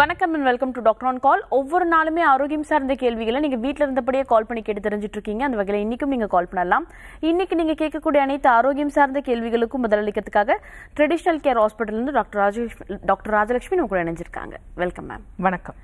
வணக்கம் and welcome to doctor on call ஒவ்வொரு நாளுமே ஆரோக்கியம் சார்ந்த கேள்விகளை நீங்கள் வீட்டில் இருந்தபடியே கால் பண்ணி கேட்டு தெரிஞ்சுட்டு இருக்கீங்க அந்த வகையில் இன்றைக்கும் நீங்கள் கால் பண்ணலாம் இன்றைக்கி நீங்கள் கேட்கக்கூடிய அனைத்து ஆரோக்கியம் சார்ந்த கேள்விகளுக்கும் பதிலளிக்கிறதுக்காக ட்ரெடிஷ்னல் கேர் ஹாஸ்பிட்டல் இருந்து டாக்டர் ராஜலட்சுமி டாக்டர் ராஜலட்சுமி நம்ம கூட இணைஞ்சிருக்காங்க வெல்கம் மேம் வணக்கம்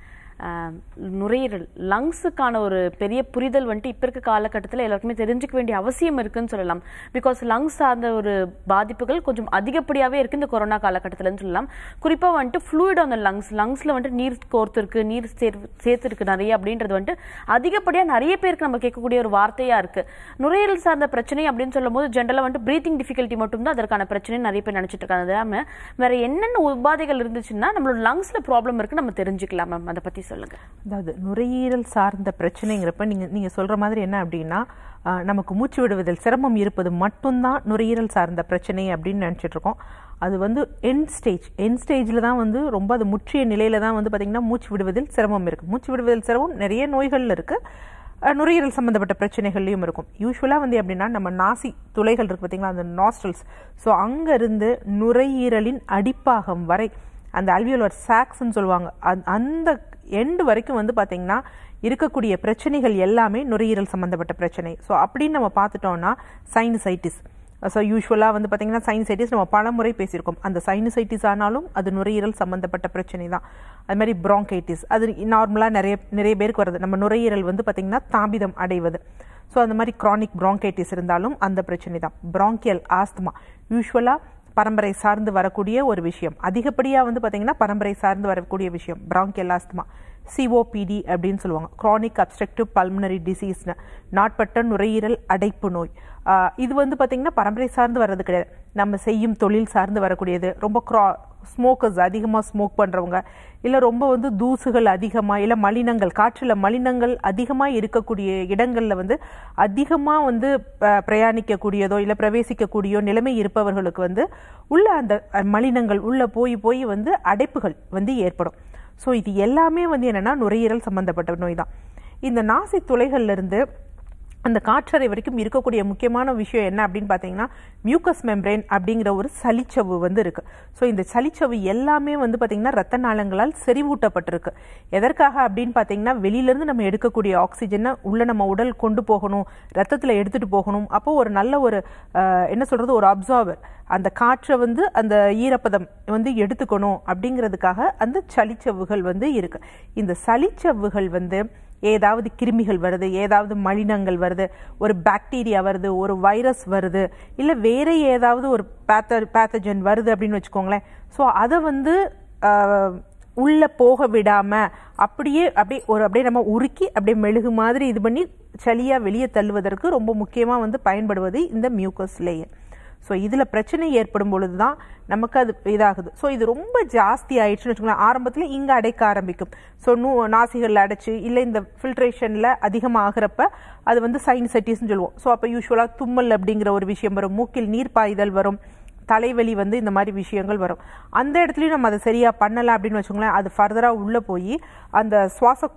நுரையீரல் லங்ஸுக்கான ஒரு பெரிய புரிதல் வந்துட்டு இப்போ இருக்க காலகட்டத்தில் எல்லாருக்குமே தெரிஞ்சுக்க வேண்டிய அவசியம் இருக்குன்னு சொல்லலாம் பிகாஸ் லங்ஸ் சார்ந்த ஒரு பாதிப்புகள் கொஞ்சம் அதிகப்படியாகவே இருக்குது இந்த கொரோனா காலகட்டத்தில்னு சொல்லலாம் குறிப்பாக வந்துட்டு ஃப்ளூயிட் ஆன் லங்ஸ் லங்ஸில் வந்துட்டு நீர் கோர்த்துருக்கு நீர் சேர் சேர்த்துருக்கு நிறைய அப்படின்றது வந்துட்டு அதிகப்படியாக நிறைய பேருக்கு நம்ம கேட்கக்கூடிய ஒரு வார்த்தையாக இருக்குது நுரையீரல் சார்ந்த பிரச்சனை அப்படின்னு சொல்லும் போது ஜென்ரலாக வந்துட்டு ப்ரீத்திங் டிஃபிகல்ட்டி மட்டும்தான் அதற்கான பிரச்சனை நிறைய பேர் நினச்சிட்டு இருக்காங்க வேறு என்னென்ன உபாதைகள் இருந்துச்சுன்னா நம்மளோட லங்ஸில் ப்ராப்ளம் இருக்குன்னு நம்ம தெரிஞ்சுக்கலாம் மேம் அதை பற்றி சொல்லுங்கள் அதாவது நுரையீரல் சார்ந்த பிரச்சனைங்கிறப்ப நீங்கள் நீங்கள் சொல்கிற மாதிரி என்ன அப்படின்னா நமக்கு மூச்சு விடுவதில் சிரமம் இருப்பது மட்டும்தான் நுரையீரல் சார்ந்த பிரச்சனை அப்படின்னு நினச்சிட்டு இருக்கோம் அது வந்து என் ஸ்டேஜ் என் ஸ்டேஜில் தான் வந்து ரொம்ப அது முற்றிய நிலையில் தான் வந்து பார்த்திங்கன்னா மூச்சு விடுவதில் சிரமம் இருக்குது மூச்சு விடுவதில் சிரமம் நிறைய நோய்கள் இருக்குது நுரையீரல் சம்மந்தப்பட்ட பிரச்சனைகள்லையும் இருக்கும் யூஸ்வலாக வந்து எப்படின்னா நம்ம நாசி துளைகள் இருக்குது பார்த்திங்களா அந்த நாஸ்டல்ஸ் ஸோ அங்கேருந்து நுரையீரலின் அடிப்பாகம் வரை அந்த அல்வியோலர் சாக்ஸ்ன்னு சொல்லுவாங்க அந் அந்த எண்டு வரைக்கும் வந்து பார்த்தீங்கன்னா இருக்கக்கூடிய பிரச்சனைகள் எல்லாமே நுரையீரல் சம்மந்தப்பட்ட பிரச்சனை ஸோ அப்படின்னு நம்ம பார்த்துட்டோம்னா சைனசைட்டிஸ் ஸோ யூஸ்வலாக வந்து பார்த்தீங்கன்னா சைனசைட்டிஸ் நம்ம பலமுறை பேசியிருக்கோம் அந்த சைனசைட்டிஸ் ஆனாலும் அது நுரையீரல் சம்மந்தப்பட்ட பிரச்சனை தான் அது மாதிரி ப்ராங்கைட்டிஸ் அது நார்மலாக நிறைய நிறைய பேருக்கு வருது நம்ம நுரையீரல் வந்து பார்த்திங்கன்னா தாமிதம் அடைவது ஸோ அந்த மாதிரி க்ரானிக் ப்ராங்கைட்டிஸ் இருந்தாலும் அந்த பிரச்சனை தான் ப்ராங்கியல் ஆஸ்துமா யூஸ்வலாக பரம்பரை சார்ந்து வரக்கூடிய ஒரு விஷயம் அதிகப்படியாக வந்து பார்த்தீங்கன்னா பரம்பரை சார்ந்து வரக்கூடிய விஷயம் பிராங்கெலாஸ்துமா சிஓபிடி அப்படின்னு சொல்லுவாங்க க்ரானிக் அப்ஸ்ட்ரக்டிவ் பல்மனரி டிசீஸ்னு நாட்பட்ட நுரையீரல் அடைப்பு நோய் இது வந்து பார்த்திங்கன்னா பரம்பரை சார்ந்து வர்றது கிடையாது நம்ம செய்யும் தொழில் சார்ந்து வரக்கூடியது ரொம்ப க்ரா ஸ்மோக்கர்ஸ் அதிகமாக ஸ்மோக் பண்ணுறவங்க இல்லை ரொம்ப வந்து தூசுகள் அதிகமாக இல்லை மலினங்கள் காற்றில் மலினங்கள் அதிகமாக இருக்கக்கூடிய இடங்களில் வந்து அதிகமாக வந்து பிரயாணிக்கக்கூடியதோ இல்லை பிரவேசிக்கக்கூடியோ நிலைமை இருப்பவர்களுக்கு வந்து உள்ள அந்த மலினங்கள் உள்ளே போய் போய் வந்து அடைப்புகள் வந்து ஏற்படும் ஸோ இது எல்லாமே வந்து என்னென்னா நுரையீரல் சம்மந்தப்பட்ட நோய் தான் இந்த நாசி துளைகள்லேருந்து அந்த காற்றறை வரைக்கும் இருக்கக்கூடிய முக்கியமான விஷயம் என்ன அப்படின்னு பார்த்தீங்கன்னா மியூக்கஸ் மெம்பரேன் அப்படிங்கிற ஒரு சளிச்சவு வந்து இருக்குது ஸோ இந்த சளிச்சவு எல்லாமே வந்து பார்த்திங்கன்னா ரத்த நாளங்களால் செறிவூட்டப்பட்டிருக்கு எதற்காக அப்படின்னு பார்த்தீங்கன்னா வெளியிலேருந்து நம்ம எடுக்கக்கூடிய ஆக்சிஜனை உள்ளே நம்ம உடல் கொண்டு போகணும் ரத்தத்தில் எடுத்துகிட்டு போகணும் அப்போது ஒரு நல்ல ஒரு என்ன சொல்கிறது ஒரு அப்சார்வர் அந்த காற்றை வந்து அந்த ஈரப்பதம் வந்து எடுத்துக்கணும் அப்படிங்கிறதுக்காக அந்த சளிச்சவுகள் வந்து இருக்குது இந்த சளிச்சவுகள் வந்து ஏதாவது கிருமிகள் வருது ஏதாவது மலினங்கள் வருது ஒரு பாக்டீரியா வருது ஒரு வைரஸ் வருது இல்லை வேறு ஏதாவது ஒரு பேத்த பேத்தஜன் வருது அப்படின்னு வச்சுக்கோங்களேன் ஸோ அதை வந்து உள்ளே போக விடாமல் அப்படியே அப்படியே ஒரு அப்படியே நம்ம உருக்கி அப்படியே மெழுகு மாதிரி இது பண்ணி சளியாக வெளியே தள்ளுவதற்கு ரொம்ப முக்கியமாக வந்து பயன்படுவது இந்த மியூக்கஸ் லேயர் ஸோ இதில் பிரச்சனை ஏற்படும் பொழுது தான் நமக்கு அது இதாகுது ஸோ இது ரொம்ப ஜாஸ்தி ஆயிடுச்சுன்னு வச்சுக்கோங்களேன் ஆரம்பத்தில் இங்கே அடைக்க ஆரம்பிக்கும் ஸோ நூ நாசிகளில் அடைச்சி இல்லை இந்த ஃபில்ட்ரேஷனில் அதிகமாகிறப்ப அது வந்து சைனசைட்டிஸ்னு சொல்லுவோம் ஸோ அப்போ யூஸ்வலாக தும்மல் அப்படிங்கிற ஒரு விஷயம் வரும் மூக்கில் நீர் பாய்தல் வரும் தலைவலி வந்து இந்த மாதிரி விஷயங்கள் வரும் அந்த இடத்துலையும் நம்ம அதை சரியாக பண்ணலை அப்படின்னு வச்சுக்கோங்களேன் அது ஃபர்தராக உள்ளே போய் அந்த சுவாச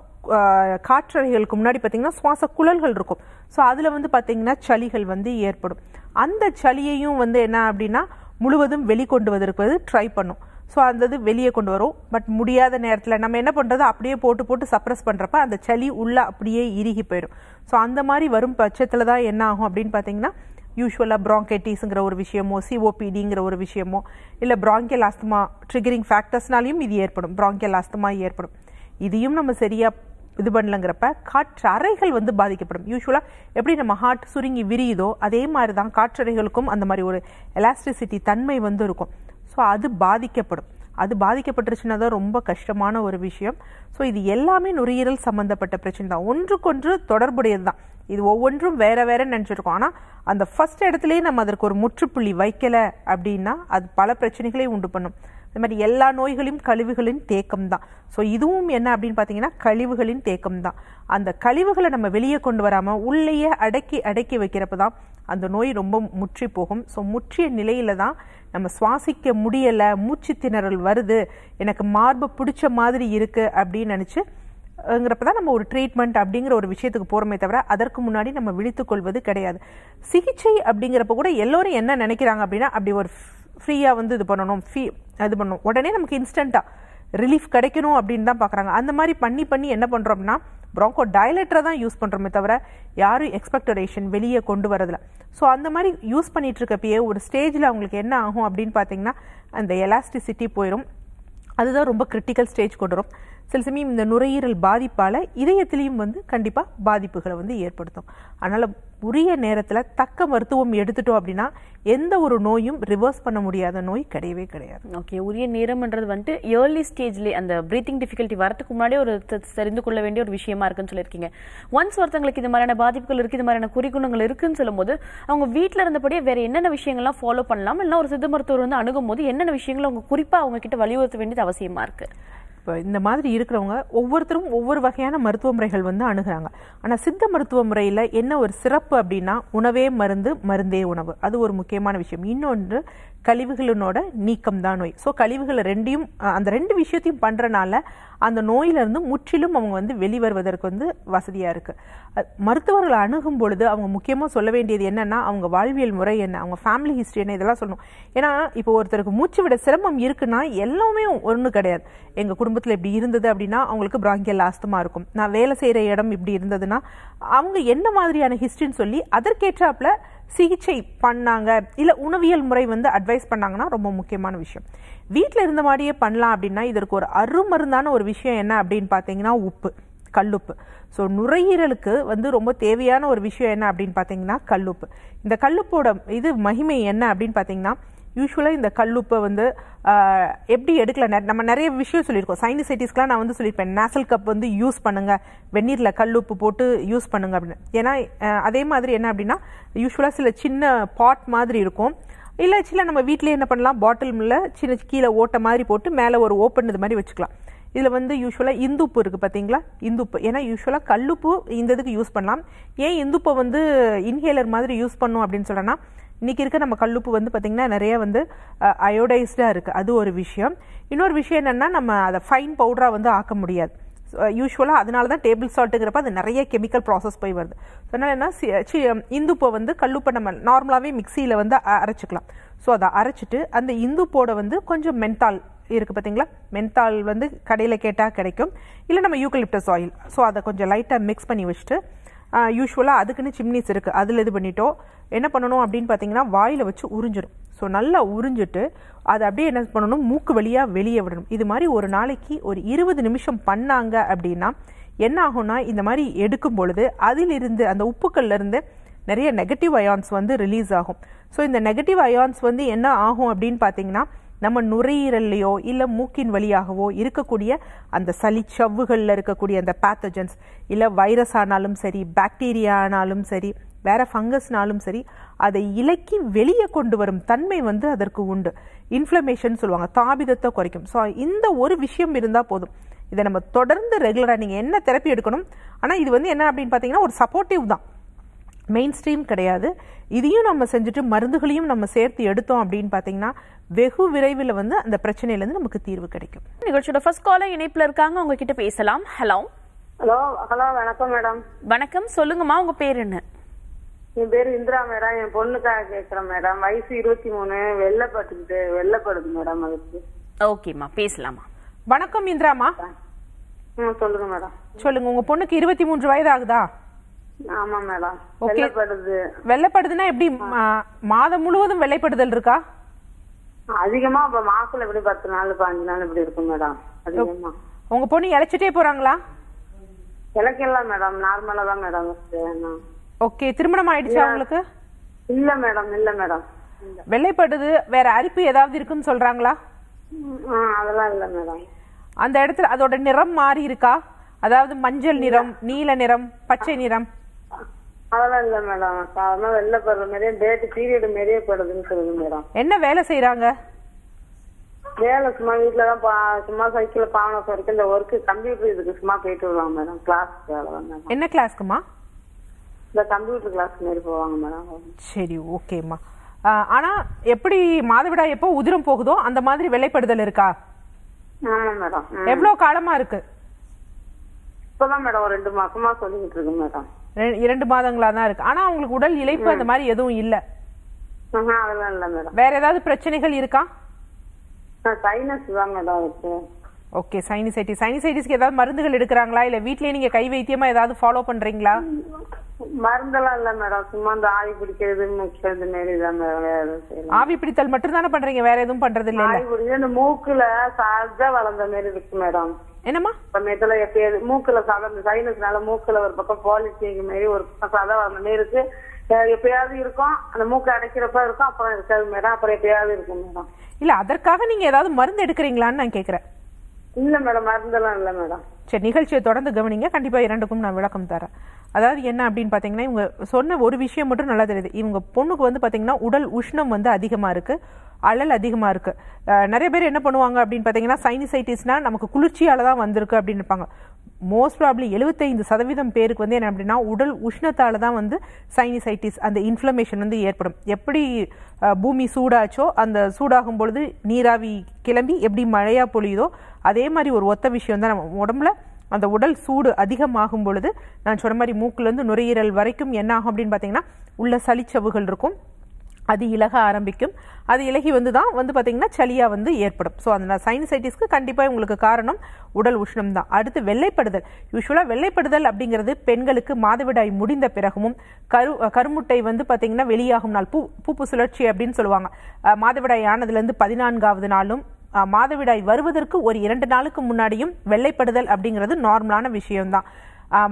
காற்றறைகளுக்கு முன்னாடி பார்த்திங்கன்னா சுவாச குழல்கள் இருக்கும் ஸோ அதில் வந்து பார்த்திங்கன்னா சளிகள் வந்து ஏற்படும் அந்த சளியையும் வந்து என்ன அப்படின்னா முழுவதும் வெளிக்கொண்டு வந்திருப்பது ட்ரை பண்ணும் ஸோ அந்த இது வெளியே கொண்டு வரும் பட் முடியாத நேரத்தில் நம்ம என்ன பண்ணுறது அப்படியே போட்டு போட்டு சப்ரஸ் பண்ணுறப்ப அந்த சளி உள்ளே அப்படியே இறுகி போயிடும் ஸோ அந்த மாதிரி வரும் பட்சத்தில் தான் என்ன ஆகும் அப்படின்னு பார்த்தீங்கன்னா யூஸ்வலாக ப்ராங்கைட்டிஸுங்கிற ஒரு விஷயமோ சிஓபிடிங்கிற ஒரு விஷயமோ இல்லை ப்ராங்கியல் ஆஸ்துமா ட்ரிகரிங் ஃபேக்டர்ஸ்னாலையும் இது ஏற்படும் ப்ராங்கியல் ஆஸ்துமா ஏற்படும் இதையும் நம்ம சரியாக இது பண்ணலங்கிறப்ப காற்றறைகள் வந்து பாதிக்கப்படும் யூஸ்வலாக எப்படி நம்ம ஹார்ட் சுருங்கி விரியுதோ அதே மாதிரி தான் காற்றறைகளுக்கும் அந்த மாதிரி ஒரு எலாஸ்டிசிட்டி தன்மை வந்து இருக்கும் ஸோ அது பாதிக்கப்படும் அது பாதிக்கப்பட்டுருச்சுன்னா தான் ரொம்ப கஷ்டமான ஒரு விஷயம் ஸோ இது எல்லாமே நுரையீரல் சம்மந்தப்பட்ட பிரச்சனை தான் ஒன்றுக்கொன்று தொடர்புடையது தான் இது ஒவ்வொன்றும் வேற வேற நினச்சிருக்கோம் ஆனால் அந்த ஃபஸ்ட் இடத்துலையே நம்ம அதற்கு ஒரு முற்றுப்புள்ளி வைக்கலை அப்படின்னா அது பல பிரச்சனைகளையும் உண்டு பண்ணும் இந்த மாதிரி எல்லா நோய்களையும் கழிவுகளின் தேக்கம் தான் ஸோ இதுவும் என்ன அப்படின்னு பார்த்தீங்கன்னா கழிவுகளின் தேக்கம் தான் அந்த கழிவுகளை நம்ம வெளியே கொண்டு வராமல் உள்ளேயே அடக்கி அடக்கி வைக்கிறப்ப தான் அந்த நோய் ரொம்ப முற்றி போகும் ஸோ முற்றிய நிலையில் தான் நம்ம சுவாசிக்க முடியலை மூச்சு திணறல் வருது எனக்கு மார்பை பிடிச்ச மாதிரி இருக்குது அப்படின்னு நினச்சி ங்கிறப்ப தான் நம்ம ஒரு ட்ரீட்மெண்ட் அப்படிங்கிற ஒரு விஷயத்துக்கு போகிறோமே தவிர அதற்கு முன்னாடி நம்ம விழித்துக்கொள்வது கிடையாது சிகிச்சை அப்படிங்கிறப்ப கூட எல்லோரும் என்ன நினைக்கிறாங்க அப்படின்னா அப்படி ஒரு ஃப்ரீயாக வந்து இது பண்ணணும் ஃபீ அது பண்ணும் உடனே நமக்கு இன்ஸ்டண்ட்டாக ரிலீஃப் கிடைக்கணும் அப்படின்னு தான் பார்க்குறாங்க அந்த மாதிரி பண்ணி பண்ணி என்ன பண்ணுறோம்னா ப்ராங்கோ டயலெட்டரை தான் யூஸ் பண்ணுறோமே தவிர யாரும் எக்ஸ்பெக்டரேஷன் வெளியே கொண்டு வரதில்ல ஸோ அந்த மாதிரி யூஸ் பண்ணிகிட்ருக்கப்பயே ஒரு ஸ்டேஜில் அவங்களுக்கு என்ன ஆகும் அப்படின்னு பார்த்தீங்கன்னா அந்த எலாஸ்டிசிட்டி போயிடும் அதுதான் ரொம்ப கிரிட்டிக்கல் ஸ்டேஜ் கொண்டு வரும் சில சமயம் இந்த நுரையீரல் பாதிப்பால் இதயத்திலையும் வந்து கண்டிப்பாக பாதிப்புகளை வந்து ஏற்படுத்தும் அதனால் உரிய நேரத்தில் தக்க மருத்துவம் எடுத்துட்டோம் அப்படின்னா எந்த ஒரு நோயும் ரிவர்ஸ் பண்ண முடியாத நோய் கிடையவே கிடையாது ஓகே உரிய நேரம்ன்றது வந்துட்டு ஏர்லி ஸ்டேஜ்லேயே அந்த ப்ரீத்திங் டிஃபிகல்ட்டி வரதுக்கு முன்னாடியே ஒரு தெரிந்து கொள்ள வேண்டிய ஒரு விஷயமா இருக்குன்னு சொல்லியிருக்கீங்க ஒன்ஸ் ஒருத்தங்களுக்கு இது மாதிரியான பாதிப்புகள் இருக்குது இது மாதிரியான குறிக்குணங்கள் இருக்குன்னு சொல்லும்போது அவங்க வீட்டில் இருந்தபடியே வேறு என்னென்ன விஷயங்கள்லாம் ஃபாலோ பண்ணலாம் இல்லைன்னா ஒரு சித்த மருத்துவர் வந்து அணுகும் போது என்னென்ன விஷயங்கள் அவங்க குறிப்பாக அவங்க கிட்ட வலியுறுத்த வேண்டியது அவசியமாக இருக்குது இப்போ இந்த மாதிரி இருக்கிறவங்க ஒவ்வொருத்தரும் ஒவ்வொரு வகையான மருத்துவ முறைகள் வந்து அணுகிறாங்க ஆனால் சித்த மருத்துவ முறையில் என்ன ஒரு சிறப்பு அப்படின்னா உணவே மருந்து மருந்தே உணவு அது ஒரு முக்கியமான விஷயம் இன்னொன்று கழிவுகளினோட நீக்கம் தான் நோய் ஸோ கழிவுகளை ரெண்டையும் அந்த ரெண்டு விஷயத்தையும் பண்ணுறனால அந்த நோயிலிருந்து முற்றிலும் அவங்க வந்து வெளிவருவதற்கு வந்து வசதியாக இருக்குது மருத்துவர்கள் அணுகும் பொழுது அவங்க முக்கியமாக சொல்ல வேண்டியது என்னென்னா அவங்க வாழ்வியல் முறை என்ன அவங்க ஃபேமிலி ஹிஸ்ட்ரி என்ன இதெல்லாம் சொல்லணும் ஏன்னா இப்போ ஒருத்தருக்கு மூச்சு விட சிரமம் இருக்குன்னா எல்லாமே ஒன்று கிடையாது எங்கள் குடும்பத்தில் இப்படி இருந்தது அப்படின்னா அவங்களுக்கு பிராங்கியல் ஆஸ்தமாக இருக்கும் நான் வேலை செய்கிற இடம் இப்படி இருந்ததுன்னா அவங்க என்ன மாதிரியான ஹிஸ்ட்ரின்னு சொல்லி அதற்கேற்றாப்புல சிகிச்சை பண்ணாங்க இல்லை உணவியல் முறை வந்து அட்வைஸ் பண்ணாங்கன்னா ரொம்ப முக்கியமான விஷயம் வீட்டில் இருந்த மாதிரியே பண்ணலாம் அப்படின்னா இதற்கு ஒரு அருமருந்தான ஒரு விஷயம் என்ன அப்படின்னு பார்த்தீங்கன்னா உப்பு கல்லுப்பு ஸோ நுரையீரலுக்கு வந்து ரொம்ப தேவையான ஒரு விஷயம் என்ன அப்படின்னு பார்த்தீங்கன்னா கல்லுப்பு இந்த கல்லுப்போட இது மகிமை என்ன அப்படின்னு பார்த்தீங்கன்னா யூஸ்வலாக இந்த கல்லுப்பை வந்து எப்படி எடுக்கல நம்ம நிறைய விஷயம் சொல்லியிருக்கோம் சைனிசைட்டிஸ்க்கெலாம் நான் வந்து சொல்லியிருப்பேன் நேசல் கப் வந்து யூஸ் பண்ணுங்கள் வெந்நீரில் கல்லுப்பு போட்டு யூஸ் பண்ணுங்கள் அப்படின்னு ஏன்னா அதே மாதிரி என்ன அப்படின்னா யூஸ்வலாக சில சின்ன பாட் மாதிரி இருக்கும் இல்லை சில நம்ம வீட்டிலே என்ன பண்ணலாம் பாட்டில் சின்ன கீழே ஓட்டை மாதிரி போட்டு மேலே ஒரு ஓப்பன் இது மாதிரி வச்சுக்கலாம் இதில் வந்து யூஸ்வலாக இந்துப்பு இருக்குது பார்த்தீங்களா இந்துப்பு ஏன்னா யூஸ்வலாக கல்லுப்பு இந்த இதுக்கு யூஸ் பண்ணலாம் ஏன் இந்துப்பை வந்து இன்ஹேலர் மாதிரி யூஸ் பண்ணும் அப்படின்னு சொல்கிறேன்னா இன்றைக்கி இருக்க நம்ம கல்லுப்பு வந்து பார்த்திங்கன்னா நிறைய வந்து அயோடைஸ்டாக இருக்குது அது ஒரு விஷயம் இன்னொரு விஷயம் என்னென்னா நம்ம அதை ஃபைன் பவுடராக வந்து ஆக்க முடியாது யூஸ்வலாக அதனால தான் டேபிள் சால்ட்டுங்கிறப்ப அது நிறைய கெமிக்கல் ப்ராசஸ் போய் வருது ஸோ அதனால் என்ன இந்துப்பை வந்து கல்லுப்பை நம்ம நார்மலாகவே மிக்சியில் வந்து அரைச்சிக்கலாம் ஸோ அதை அரைச்சிட்டு அந்த இந்துப்போட வந்து கொஞ்சம் மென்தால் இருக்குது பார்த்தீங்களா மென்தால் வந்து கடையில் கேட்டால் கிடைக்கும் இல்லை நம்ம யூக்கலிப்டஸ் ஆயில் ஸோ அதை கொஞ்சம் லைட்டாக மிக்ஸ் பண்ணி வச்சுட்டு யூஸ்வலாக அதுக்குன்னு சிம்னிஸ் இருக்குது அதில் இது பண்ணிவிட்டோம் என்ன பண்ணணும் அப்படின்னு பார்த்தீங்கன்னா வாயில் வச்சு உறிஞ்சிடும் ஸோ நல்லா உறிஞ்சிட்டு அதை அப்படியே என்ன பண்ணணும் மூக்கு வழியாக வெளியே விடணும் இது மாதிரி ஒரு நாளைக்கு ஒரு இருபது நிமிஷம் பண்ணாங்க அப்படின்னா என்ன ஆகும்னா இந்த மாதிரி எடுக்கும் பொழுது அதிலிருந்து அந்த உப்புக்கள்லேருந்து நிறைய நெகட்டிவ் அயான்ஸ் வந்து ரிலீஸ் ஆகும் ஸோ இந்த நெகட்டிவ் அயான்ஸ் வந்து என்ன ஆகும் அப்படின்னு பார்த்தீங்கன்னா நம்ம நுரையீரல்லையோ இல்லை மூக்கின் வழியாகவோ இருக்கக்கூடிய அந்த சளி சவ்வுகளில் இருக்கக்கூடிய அந்த பேத்தஜன்ஸ் இல்லை வைரஸ் ஆனாலும் சரி பாக்டீரியா ஆனாலும் சரி வேறு ஃபங்கஸ்னாலும் சரி அதை இலக்கி வெளியே கொண்டு வரும் தன்மை வந்து அதற்கு உண்டு இன்ஃப்ளமேஷன் சொல்லுவாங்க தாபிதத்தை குறைக்கும் ஸோ இந்த ஒரு விஷயம் இருந்தால் போதும் இதை நம்ம தொடர்ந்து ரெகுலராக நீங்கள் என்ன தெரப்பி எடுக்கணும் ஆனால் இது வந்து என்ன அப்படின்னு பார்த்தீங்கன்னா ஒரு சப்போர்ட்டிவ் தான் மெயின் ஸ்ட்ரீம் கிடையாது இதையும் நம்ம செஞ்சுட்டு மருந்துகளையும் நம்ம சேர்த்து எடுத்தோம் அப்படின்னு பார்த்தீங்கன்னா வெகு விரைவில் வந்து அந்த பிரச்சனையிலேருந்து நமக்கு தீர்வு கிடைக்கும் நிகழ்ச்சியோட ஃபர்ஸ்ட் காலர் இணைப்பில் இருக்காங்க உங்ககிட்ட பேசலாம் ஹலோ ஹலோ ஹலோ வணக்கம் மேடம் வணக்கம் சொல்லுங்கம்மா உங்க பேர் என்ன என் பேர் இந்திரா மேடம் என் பொண்ணுக்காக கேக்குறேன் மேடம் வயசு இருபத்தி மூணு வெள்ளப்பட்டு வெள்ளப்படுது மேடம் அதுக்கு ஓகேம்மா பேசலாமா வணக்கம் இந்திராமா சொல்லுங்க மேடம் சொல்லுங்க உங்க பொண்ணுக்கு இருபத்தி மூன்று வயது ஆகுதா ஆமா மேடம் வெள்ளப்படுது வெள்ளப்படுதுன்னா எப்படி மாதம் முழுவதும் வெள்ளைப்படுதல் இருக்கா அதிகமா அப்ப மாசத்துல எப்படி பத்து நாள் பாஞ்சு நாள் இப்படி இருக்கும் மேடம் அதிகமா உங்க பொண்ணு இழைச்சிட்டே போறாங்களா இழைக்கல மேடம் நார்மலா தான் மேடம் ஓகே திருமணம் ஆயிடுச்சா உங்களுக்கு இல்ல மேடம் இல்ல மேடம் வெள்ளைப்படுது வேற அரிப்பு ஏதாவது இருக்குன்னு சொல்றாங்களா அதெல்லாம் இல்ல மேடம் அந்த இடத்துல அதோட நிறம் மாறி இருக்கா அதாவது மஞ்சள் நிறம் நீல நிறம் பச்சை நிறம் அதெல்லாம் இல்ல மேடம் சாதாரண வெளில போடுற மாதிரியே டேட் பீரியட் மாதிரியே போடுதுன்னு சொல்லுது மேடம் என்ன வேலை செய்யறாங்க வேலை சும்மா வீட்டுலதான் தான் சும்மா சைக்கிள் பாவன வரைக்கும் இந்த ஒர்க்கு கம்ப்யூட்டர் இதுக்கு சும்மா போயிட்டு வருவாங்க மேடம் கிளாஸ் வேலை என்ன கிளாஸ்க்குமா இந்த கம்ப்யூட்டர் கிளாஸ் மாதிரி போவாங்க மேடம் சரி ஓகேம்மா ஆனா எப்படி மாதவிடா எப்போ உதிரம் போகுதோ அந்த மாதிரி வெள்ளைப்படுதல் இருக்கா மேடம் எவ்வளவு காலமா இருக்கு இப்பதான் மேடம் ரெண்டு மாசமா சொல்லிக்கிட்டு இருக்கு மேடம் இரண்டு மாதங்களா தான் இருக்கு ஆனா அவங்களுக்கு உடல் இழைப்பு அந்த மாதிரி எதுவும் இல்லை வேற ஏதாவது பிரச்சனைகள் இருக்கா ஓகே சைனசைட்டிஸ் சைனசைட்டிஸ்க்கு ஏதாவது மருந்துகள் எடுக்கிறாங்களா இல்ல வீட்லயே நீங்க கை வைத்தியமா ஏதாவது ஃபாலோ பண்றீங்களா மருந்தெல்லாம் இல்ல மேடம் சும்மா இந்த ஆவி பிடிக்கிறது முக்கிறது மாரி தான் மேடம் ஆவி பிடித்தல் மட்டும் தானே பண்றீங்க வேற எதுவும் பண்றது இல்ல இந்த மூக்குல சார்ஜா வளர்ந்த மாதிரி இருக்கு மேடம் என்னம்மா இதுல மூக்குல சாதம் சைனஸ்னால மூக்குல ஒரு பக்கம் பாலிசிங் மாதிரி ஒரு பக்கம் சாதம் அந்த மாரி இருக்கு எப்பயாவது இருக்கும் அந்த மூக்கு அடைக்கிறப்ப இருக்கும் அப்புறம் இருக்காது மேடம் அப்புறம் எப்பயாவது இருக்கும் மேடம் இல்ல அதற்காக நீங்க ஏதாவது மருந்து எடுக்கிறீங்களான்னு நான் கேக்குறேன் இல்ல மேடம் மருந்தெல்லாம் இல்ல மேடம் சரி நிகழ்ச்சியை தொடர்ந்து கவனிங்க கண்டிப்பா இரண்டுக்கும் நான் விளக்கம் தரேன் அதாவது என்ன அப்படின்னு பார்த்தீங்கன்னா இவங்க சொன்ன ஒரு விஷயம் மட்டும் நல்லா தெரியுது இவங்க பொண்ணுக்கு வந்து பார்த்தீங்கன்னா உடல் உஷ்ணம் வந்து அதிகமாக இருக்குது அழல் அதிகமாக இருக்குது நிறைய பேர் என்ன பண்ணுவாங்க அப்படின்னு பார்த்தீங்கன்னா சைனிசைட்டிஸ்னால் நமக்கு குளிர்ச்சியால் தான் வந்திருக்கு அப்படின்னு இருப்பாங்க மோஸ்ட் ப்ராப்ளி எழுபத்தைந்து சதவீதம் பேருக்கு வந்து என்ன அப்படின்னா உடல் உஷ்ணத்தால் தான் வந்து சைனிசைட்டிஸ் அந்த இன்ஃப்ளமேஷன் வந்து ஏற்படும் எப்படி பூமி சூடாச்சோ அந்த சூடாகும் பொழுது நீராவி கிளம்பி எப்படி மழையாக பொழியுதோ அதே மாதிரி ஒரு ஒத்த விஷயம் தான் நம்ம உடம்புல அந்த உடல் சூடு அதிகமாகும் பொழுது நான் சொன்ன மாதிரி மூக்குலேருந்து நுரையீரல் வரைக்கும் என்ன ஆகும் அப்படின்னு பார்த்தீங்கன்னா உள்ள சளிச்சவுகள் இருக்கும் அது இலக ஆரம்பிக்கும் அது இலகி வந்து தான் வந்து பார்த்திங்கன்னா சளியாக வந்து ஏற்படும் ஸோ அந்த சைனசைட்டிஸ்க்கு கண்டிப்பாக உங்களுக்கு காரணம் உடல் உஷ்ணம் தான் அடுத்து வெள்ளைப்படுதல் யூஸ்வலாக வெள்ளைப்படுதல் அப்படிங்கிறது பெண்களுக்கு மாதவிடாய் முடிந்த பிறகும் கரு கருமுட்டை வந்து பார்த்திங்கன்னா வெளியாகும் நாள் பூ பூப்பு சுழற்சி அப்படின்னு சொல்லுவாங்க மாதவிடாய் ஆனதுலேருந்து பதினான்காவது நாளும் மாதவிடாய் வருவதற்கு ஒரு இரண்டு நாளுக்கு முன்னாடியும் வெள்ளைப்படுதல் அப்படிங்கிறது நார்மலான விஷயம்தான்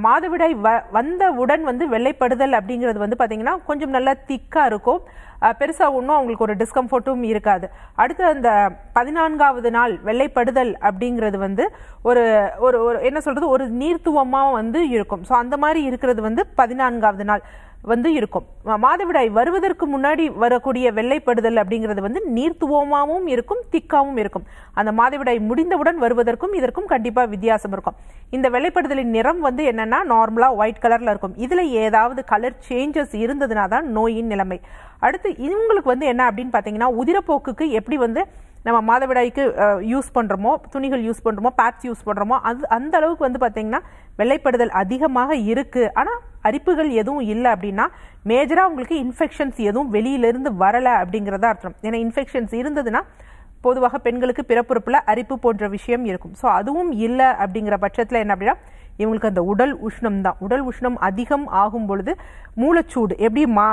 மாதவிடாய் வ வந்தவுடன் வந்து வெள்ளைப்படுதல் அப்படிங்கிறது வந்து பார்த்திங்கன்னா கொஞ்சம் நல்லா திக்காக இருக்கும் பெருசாக ஒன்றும் அவங்களுக்கு ஒரு டிஸ்கம்ஃபர்ட்டும் இருக்காது அடுத்து அந்த பதினான்காவது நாள் வெள்ளைப்படுதல் அப்படிங்கிறது வந்து ஒரு ஒரு என்ன சொல்கிறது ஒரு நீர்த்துவமாக வந்து இருக்கும் ஸோ அந்த மாதிரி இருக்கிறது வந்து பதினான்காவது நாள் வந்து இருக்கும் மாதவிடாய் வருவதற்கு முன்னாடி வரக்கூடிய வெள்ளைப்படுதல் அப்படிங்கிறது வந்து நீர்த்துவமாகவும் இருக்கும் திக்காவும் இருக்கும் அந்த மாதவிடாய் முடிந்தவுடன் வருவதற்கும் இதற்கும் கண்டிப்பாக வித்தியாசம் இருக்கும் இந்த வெள்ளைப்படுதலின் நிறம் வந்து என்னன்னா நார்மலாக ஒயிட் கலரில் இருக்கும் இதில் ஏதாவது கலர் சேஞ்சஸ் இருந்ததுனா தான் நோயின் நிலைமை அடுத்து இவங்களுக்கு வந்து என்ன அப்படின்னு பார்த்தீங்கன்னா உதிரப்போக்குக்கு எப்படி வந்து நம்ம மாதவிடாய்க்கு யூஸ் பண்ணுறோமோ துணிகள் யூஸ் பண்ணுறோமோ பேட்ச் யூஸ் பண்ணுறோமோ அது அந்த அளவுக்கு வந்து பார்த்திங்கன்னா வெள்ளைப்படுதல் அதிகமாக இருக்குது ஆனால் அரிப்புகள் எதுவும் இல்லை அப்படின்னா மேஜராக உங்களுக்கு இன்ஃபெக்ஷன்ஸ் எதுவும் வெளியிலிருந்து வரலை அப்படிங்கிறத அர்த்தம் ஏன்னா இன்ஃபெக்ஷன்ஸ் இருந்ததுன்னா பொதுவாக பெண்களுக்கு பிறப்புறுப்பில் அரிப்பு போன்ற விஷயம் இருக்கும் ஸோ அதுவும் இல்லை அப்படிங்கிற பட்சத்தில் என்ன அப்படின்னா இவங்களுக்கு அந்த உடல் உஷ்ணம் தான் உடல் உஷ்ணம் அதிகம் ஆகும் பொழுது மூளைச்சூடு எப்படி மா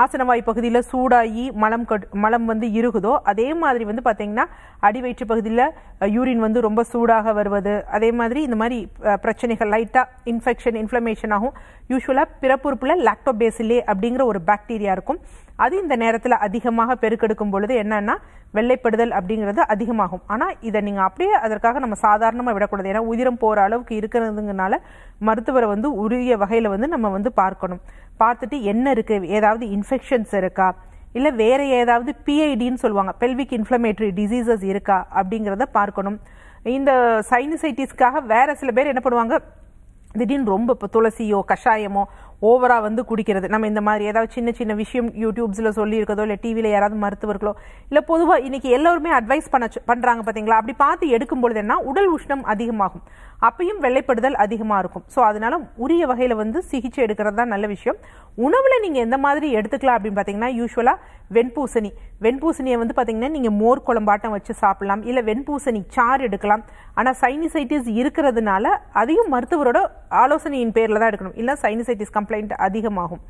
ஆசனவாய் பகுதியில் சூடாகி மலம் கட் மலம் வந்து இருகுதோ அதே மாதிரி வந்து பார்த்திங்கன்னா அடி வயிற்று பகுதியில் யூரின் வந்து ரொம்ப சூடாக வருவது அதே மாதிரி இந்த மாதிரி பிரச்சனைகள் லைட்டாக இன்ஃபெக்ஷன் இன்ஃப்ளமேஷன் ஆகும் யூஸ்வலாக பிறப்புறுப்பில் லாக்டோபேசிலே அப்படிங்கிற ஒரு பாக்டீரியா இருக்கும் அது இந்த நேரத்தில் அதிகமாக பெருக்கெடுக்கும் பொழுது என்னன்னா வெள்ளைப்படுதல் அப்படிங்கிறது அதிகமாகும் ஆனால் இதை நீங்கள் அப்படியே அதற்காக நம்ம சாதாரணமாக விடக்கூடாது ஏன்னா உயிரம் போகிற அளவுக்கு இருக்கிறதுங்கனால மருத்துவரை வந்து உரிய வகையில் வந்து நம்ம வந்து பார்க்கணும் பார்த்துட்டு என்ன இருக்குது ஏதாவது இன்ஃபெக்ஷன்ஸ் இருக்கா இல்லை வேறு ஏதாவது பிஐடின்னு சொல்லுவாங்க பெல்விக் இன்ஃப்ளமேட்டரி டிசீசஸ் இருக்கா அப்படிங்கிறத பார்க்கணும் இந்த சைனசைட்டிஸ்க்காக வேறு சில பேர் என்ன பண்ணுவாங்க திடீர்னு ரொம்ப இப்போ துளசியோ கஷாயமோ ஓவராக வந்து குடிக்கிறது நம்ம இந்த மாதிரி ஏதாவது சின்ன சின்ன விஷயம் யூடியூப்ஸில் சொல்லியிருக்கதோ இல்லை டிவியில் யாராவது மருத்துவர்களோ இல்லை பொதுவாக இன்றைக்கி எல்லோருமே அட்வைஸ் பண்ண பண்ணுறாங்க பார்த்தீங்களா அப்படி பார்த்து எடுக்கும்பொழுது என்ன உடல் உஷ்ணம் அதிகமாகும் அப்பையும் வெள்ளைப்படுதல் அதிகமாக இருக்கும் ஸோ அதனால உரிய வகையில் வந்து சிகிச்சை எடுக்கிறது தான் நல்ல விஷயம் உணவில் நீங்கள் எந்த மாதிரி எடுத்துக்கலாம் அப்படின்னு பார்த்தீங்கன்னா யூஸ்வலாக வெண்பூசணி வெண்பூசணியை வந்து பார்த்தீங்கன்னா நீங்கள் மோர் குழம்பாட்டம் வச்சு சாப்பிடலாம் இல்லை வெண்பூசணி சார் எடுக்கலாம் ஆனால் சைனிசைட்டிஸ் இருக்கிறதுனால அதையும் மருத்துவரோட ஆலோசனையின் பேரில் தான் எடுக்கணும் இல்லை சைனிசைட்டிஸ் கம்ப்ளைண்ட் அதிகமாகும்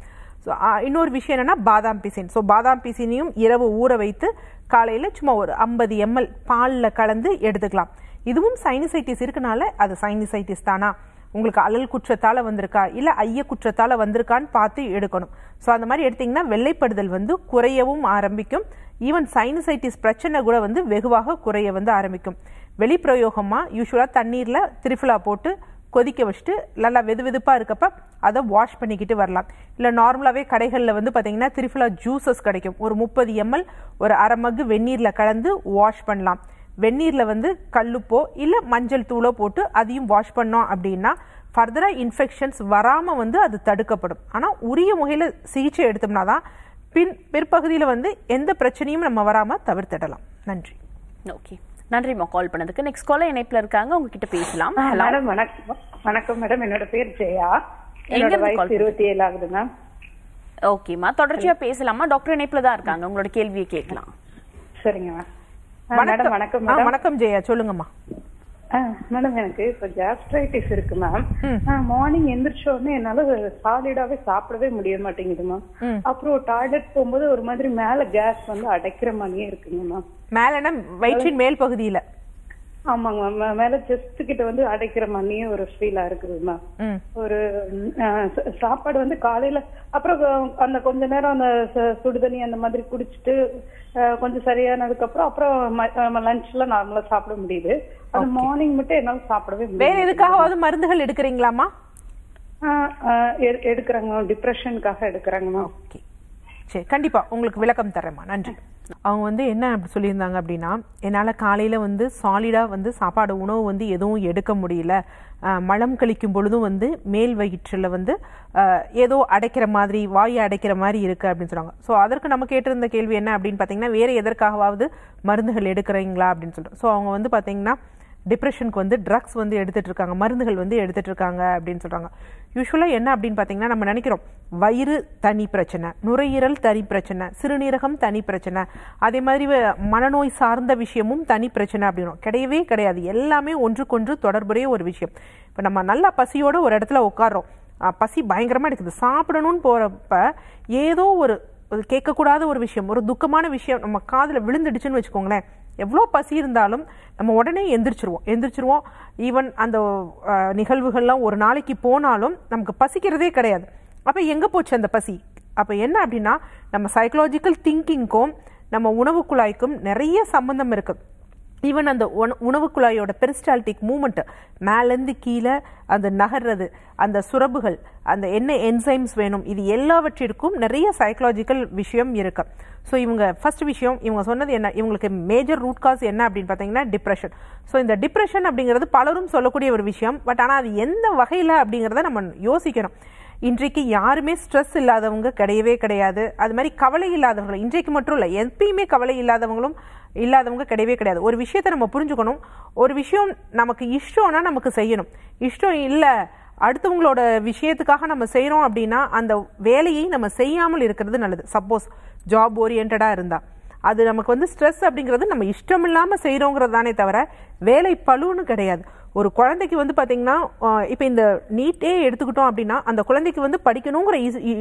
ஸோ இன்னொரு விஷயம் என்னென்னா பாதாம் பிசின் ஸோ பாதாம் பிசினையும் இரவு ஊற வைத்து காலையில் சும்மா ஒரு ஐம்பது எம்எல் பாலில் கலந்து எடுத்துக்கலாம் இதுவும் சைனிசைட்டிஸ் இருக்கனால அது சைனிசைட்டிஸ் தானா உங்களுக்கு அலல் குற்றத்தால் வந்திருக்கா இல்லை ஐய குற்றத்தால் வந்திருக்கான்னு பார்த்து எடுக்கணும் ஸோ அந்த மாதிரி எடுத்திங்கன்னா வெள்ளைப்படுதல் வந்து குறையவும் ஆரம்பிக்கும் ஈவன் சைனசைட்டிஸ் பிரச்சனை கூட வந்து வெகுவாக குறைய வந்து ஆரம்பிக்கும் வெளிப்பிரயோகமாக யூஸ்வலாக தண்ணீரில் திரிஃபிலா போட்டு கொதிக்க வச்சுட்டு நல்லா வெது வெதுப்பாக இருக்கப்ப அதை வாஷ் பண்ணிக்கிட்டு வரலாம் இல்லை நார்மலாகவே கடைகளில் வந்து பார்த்திங்கன்னா திரிஃபிலா ஜூஸஸ் கிடைக்கும் ஒரு முப்பது எம்எல் ஒரு அரை மகு வெந்நீரில் கலந்து வாஷ் பண்ணலாம் வெந்நீரில் வந்து கல்லுப்போ இல்லை மஞ்சள் தூளோ போட்டு அதையும் வாஷ் பண்ணோம் அப்படின்னா ஃபர்தராக இன்ஃபெக்ஷன்ஸ் வராமல் வந்து அது தடுக்கப்படும் ஆனால் உரிய முகையில் சிகிச்சை எடுத்தோம்னா தான் பின் பிற்பகுதியில் வந்து எந்த பிரச்சனையும் நம்ம வராமல் தவிர்த்திடலாம் நன்றி ஓகே நன்றிம்மா கால் பண்ணதுக்கு நெக்ஸ்ட் கால இணைப்பில் இருக்காங்க உங்ககிட்ட பேசலாம் மேடம் வணக்கம் வணக்கம் மேடம் என்னோட பேர் ஜெயா என்னோட வயசு இருபத்தி ஏழு ஆகுது மேம் ஓகேம்மா தொடர்ச்சியா பேசலாமா டாக்டர் இணைப்புல தான் இருக்காங்க உங்களோட கேள்வியை கேட்கலாம் சரிங்க மேம் வணக்கம் வணக்கம் வணக்கம் ஜெயா சொல்லுங்கம்மா மேடம் எனக்கு இப்ப ஜாஸ்ட்ரைட்டிஸ் இருக்கு மேம் மார்னிங் எந்திரிச்ச உடனே என்னால சாலிடாவே சாப்பிடவே முடிய மாட்டேங்குது மேம் அப்புறம் டாய்லெட் போகும்போது ஒரு மாதிரி மேல கேஸ் வந்து அடைக்கிற மாதிரியே இருக்குங்க மேம் மேலன்னா வயிற்றின் மேல் பகுதியில ஆமாங்க மேம் மேல செஸ்ட் கிட்ட வந்து அடைக்கிற மாதிரியே ஒரு ஃபீலா இருக்குது மேம் ஒரு சாப்பாடு வந்து காலையில அப்புறம் அந்த கொஞ்ச நேரம் அந்த சுடுதண்ணி அந்த மாதிரி குடிச்சிட்டு கொஞ்சம் சரியானதுக்கு அப்புறம் அப்புறம் லஞ்ச்ல நார்மலா சாப்பிட முடியுது அது மார்னிங் மட்டும் என்னால சாப்பிடவே வேற எதுக்காகவாவது மருந்துகள் எடுக்கிறீங்களாமா எடுக்கிறாங்க டிப்ரெஷனுக்காக எடுக்கிறாங்க ஓகே சரி கண்டிப்பா உங்களுக்கு விளக்கம் தரேம்மா நன்றி அவங்க வந்து என்ன அப்படி சொல்லியிருந்தாங்க அப்படின்னா என்னால் காலையில் வந்து சாலிடாக வந்து சாப்பாடு உணவு வந்து எதுவும் எடுக்க முடியல மலம் கழிக்கும் பொழுதும் வந்து மேல் வயிற்றில் வந்து ஏதோ அடைக்கிற மாதிரி வாயை அடைக்கிற மாதிரி இருக்குது அப்படின்னு சொல்கிறாங்க ஸோ அதற்கு நம்ம கேட்டிருந்த கேள்வி என்ன அப்படின்னு பார்த்தீங்கன்னா வேறு எதற்காகவாவது மருந்துகள் எடுக்கிறீங்களா அப்படின்னு சொல்கிறோம் ஸோ அவங்க வந்து பார்த்திங்கன்னா டிப்ரெஷனுக்கு வந்து ட்ரக்ஸ் வந்து எடுத்துகிட்டு இருக்காங்க மருந்துகள் வந்து எடுத்துகிட்டு இருக்காங்க அப்படின்னு சொல்கிறாங்க யூஸ்வலாக என்ன அப்படின்னு பார்த்தீங்கன்னா நம்ம நினைக்கிறோம் வயிறு தனி பிரச்சனை நுரையீரல் தனி பிரச்சனை சிறுநீரகம் தனி பிரச்சனை அதே மாதிரி மனநோய் சார்ந்த விஷயமும் தனி பிரச்சனை அப்படின்னும் கிடையவே கிடையாது எல்லாமே ஒன்றுக்கொன்று தொடர்புடைய ஒரு விஷயம் இப்போ நம்ம நல்லா பசியோட ஒரு இடத்துல உட்காரோம் பசி பயங்கரமாக எடுக்குது சாப்பிடணும்னு போகிறப்ப ஏதோ ஒரு கேட்கக்கூடாத ஒரு விஷயம் ஒரு துக்கமான விஷயம் நம்ம காதில் விழுந்துடுச்சுன்னு வச்சுக்கோங்களேன் எவ்வளோ பசி இருந்தாலும் நம்ம உடனே எந்திரிச்சிருவோம் எந்திரிச்சிருவோம் ஈவன் அந்த நிகழ்வுகள்லாம் ஒரு நாளைக்கு போனாலும் நமக்கு பசிக்கிறதே கிடையாது அப்போ எங்கே போச்சு அந்த பசி அப்போ என்ன அப்படின்னா நம்ம சைக்கலாஜிக்கல் திங்கிங்க்கும் நம்ம உணவு குழாய்க்கும் நிறைய சம்பந்தம் இருக்குது ஈவன் அந்த உணவு குழாயோட பெரிஸ்டால்டிக் மூமெண்ட்டு மேலேருந்து கீழே அந்த நகர்றது அந்த சுரபுகள் அந்த என்ன என்சைம்ஸ் வேணும் இது எல்லாவற்றிற்கும் நிறைய சைக்கலாஜிக்கல் விஷயம் இருக்குது ஸோ இவங்க ஃபஸ்ட் விஷயம் இவங்க சொன்னது என்ன இவங்களுக்கு மேஜர் ரூட் காஸ் என்ன அப்படின்னு பார்த்தீங்கன்னா டிப்ரெஷன் ஸோ இந்த டிப்ரெஷன் அப்படிங்கிறது பலரும் சொல்லக்கூடிய ஒரு விஷயம் பட் ஆனால் அது எந்த வகையில் அப்படிங்கிறத நம்ம யோசிக்கணும் இன்றைக்கு யாருமே ஸ்ட்ரெஸ் இல்லாதவங்க கிடையவே கிடையாது அது மாதிரி கவலை இல்லாதவர்கள் இன்றைக்கு மட்டும் இல்லை எப்பயுமே கவலை இல்லாதவங்களும் இல்லாதவங்க கிடையவே கிடையாது ஒரு விஷயத்தை நம்ம புரிஞ்சுக்கணும் ஒரு விஷயம் நமக்கு இஷ்டம்னா நமக்கு செய்யணும் இஷ்டம் இல்லை அடுத்தவங்களோட விஷயத்துக்காக நம்ம செய்கிறோம் அப்படின்னா அந்த வேலையை நம்ம செய்யாமல் இருக்கிறது நல்லது சப்போஸ் ஜாப் ஓரியன்டாக இருந்தால் அது நமக்கு வந்து ஸ்ட்ரெஸ் அப்படிங்கிறது நம்ம இஷ்டம் இல்லாமல் செய்கிறோங்கிறது தானே தவிர வேலை பழுன்னு கிடையாது ஒரு குழந்தைக்கு வந்து பார்த்திங்கன்னா இப்போ இந்த நீட்டே எடுத்துக்கிட்டோம் அப்படின்னா அந்த குழந்தைக்கு வந்து படிக்கணுங்கிற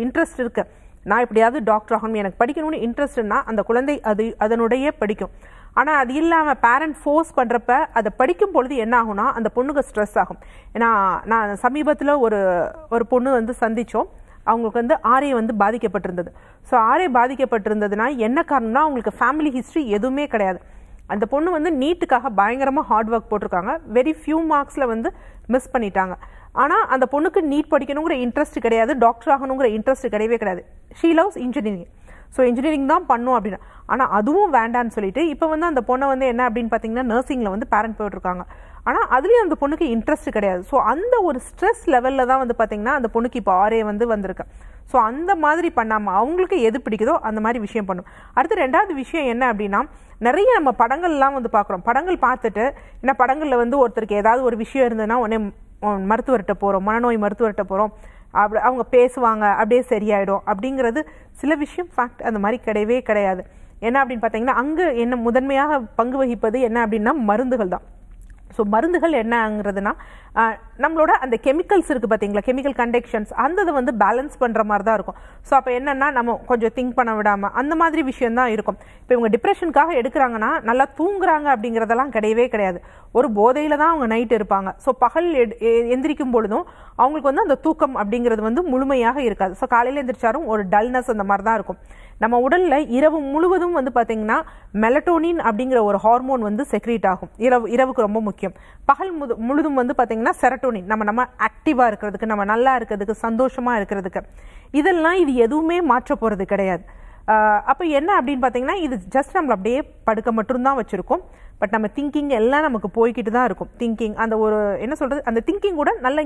இன்ட்ரெஸ்ட் இருக்குது நான் எப்படியாவது டாக்டர் ஆகணும் எனக்கு படிக்கணும்னு இன்ட்ரெஸ்ட்னா அந்த குழந்தை அது அதனுடைய படிக்கும் ஆனால் அது இல்லாமல் பேரண்ட் ஃபோர்ஸ் பண்ணுறப்ப அதை படிக்கும் பொழுது என்ன ஆகும்னா அந்த பொண்ணுக்கு ஸ்ட்ரெஸ் ஆகும் ஏன்னா நான் சமீபத்தில் ஒரு ஒரு பொண்ணு வந்து சந்தித்தோம் அவங்களுக்கு வந்து ஆர்ஏ வந்து பாதிக்கப்பட்டிருந்தது ஸோ ஆரே பாதிக்கப்பட்டிருந்ததுன்னா என்ன காரணம்னா அவங்களுக்கு ஃபேமிலி ஹிஸ்ட்ரி எதுவுமே கிடையாது அந்த பொண்ணு வந்து நீட்டுக்காக பயங்கரமாக ஹார்ட் ஒர்க் போட்டிருக்காங்க வெரி ஃபியூ மார்க்ஸில் வந்து மிஸ் பண்ணிட்டாங்க ஆனால் அந்த பொண்ணுக்கு நீட் படிக்கணுங்கிற இன்ட்ரெஸ்ட் கிடையாது டாக்டர் ஆகணுங்கிற இன்ட்ரெஸ்ட் கிடையவே கிடையாது she loves engineering so engineering தான் பண்ணும் அப்படின்னு ஆனால் அதுவும் வேண்டான்னு சொல்லிட்டு இப்போ வந்து அந்த பொண்ணை வந்து என்ன அப்படின்னு பார்த்தீங்கன்னா நர்சிங்கில் வந்து பேரண்ட் போயிட்டுருக்காங்க ஆனால் அதுலேயும் அந்த பொண்ணுக்கு இன்ட்ரெஸ்ட் கிடையாது ஸோ அந்த ஒரு ஸ்ட்ரெஸ் லெவலில் தான் வந்து பார்த்திங்கன்னா அந்த பொண்ணுக்கு இப்போ ஆரே வந்து வந்திருக்கு ஸோ அந்த மாதிரி பண்ணாமல் அவங்களுக்கு எது பிடிக்குதோ அந்த மாதிரி விஷயம் பண்ணும் அடுத்து ரெண்டாவது விஷயம் என்ன அப்படின்னா நிறைய நம்ம படங்கள்லாம் வந்து பார்க்குறோம் படங்கள் பார்த்துட்டு ஏன்னா படங்களில் வந்து ஒருத்தருக்கு ஏதாவது ஒரு விஷயம் இருந்ததுன்னா உடனே மருத்துவர்கிட்ட போகிறோம் மனநோய் மருத்துவர்கிட்ட போகிறோம் அப்படி அவங்க பேசுவாங்க அப்படியே சரியாயிடும் அப்படிங்கிறது சில விஷயம் ஃபேக்ட் அந்த மாதிரி கிடையவே கிடையாது என்ன அப்படின்னு பார்த்தீங்கன்னா அங்கே என்ன முதன்மையாக பங்கு வகிப்பது என்ன அப்படின்னா மருந்துகள் தான் ஸோ மருந்துகள் என்னங்கிறதுனா நம்மளோட அந்த கெமிக்கல்ஸ் இருக்குது பார்த்தீங்களா கெமிக்கல் கண்டெக்ஷன்ஸ் அந்த இதை வந்து பேலன்ஸ் பண்ணுற மாதிரி தான் இருக்கும் ஸோ அப்போ என்னென்னா நம்ம கொஞ்சம் திங்க் பண்ண விடாமல் அந்த மாதிரி விஷயம் தான் இருக்கும் இப்போ இவங்க டிப்ரெஷனுக்காக எடுக்கிறாங்கன்னா நல்லா தூங்குறாங்க அப்படிங்கிறதெல்லாம் கிடையவே கிடையாது ஒரு போதையில் தான் அவங்க நைட் இருப்பாங்க ஸோ பகல் எந்திரிக்கும் பொழுதும் அவங்களுக்கு வந்து அந்த தூக்கம் அப்படிங்கிறது வந்து முழுமையாக இருக்காது ஸோ காலையில் எந்திரிச்சாலும் ஒரு டல்னஸ் அந்த மாதிரி தான் இருக்கும் நம்ம உடலில் இரவு முழுவதும் வந்து பார்த்திங்கன்னா மெலட்டோனின் அப்படிங்கிற ஒரு ஹார்மோன் வந்து செக்ரீட் ஆகும் இரவு இரவுக்கு ரொம்ப முக்கியம் பகல் முது முழுதும் வந்து பார்த்திங்கன்னா செரட்டோனின் நம்ம நம்ம ஆக்டிவாக இருக்கிறதுக்கு நம்ம நல்லா இருக்கிறதுக்கு சந்தோஷமாக இருக்கிறதுக்கு இதெல்லாம் இது எதுவுமே மாற்ற போகிறது கிடையாது அப்போ என்ன அப்படின்னு பார்த்தீங்கன்னா இது ஜஸ்ட் நம்மளை அப்படியே படுக்க மட்டும்தான் வச்சுருக்கோம் பட் நம்ம திங்கிங் எல்லாம் நமக்கு போய்கிட்டு தான் இருக்கும் திங்கிங் அந்த ஒரு என்ன சொல்கிறது அந்த திங்கிங் கூட நல்ல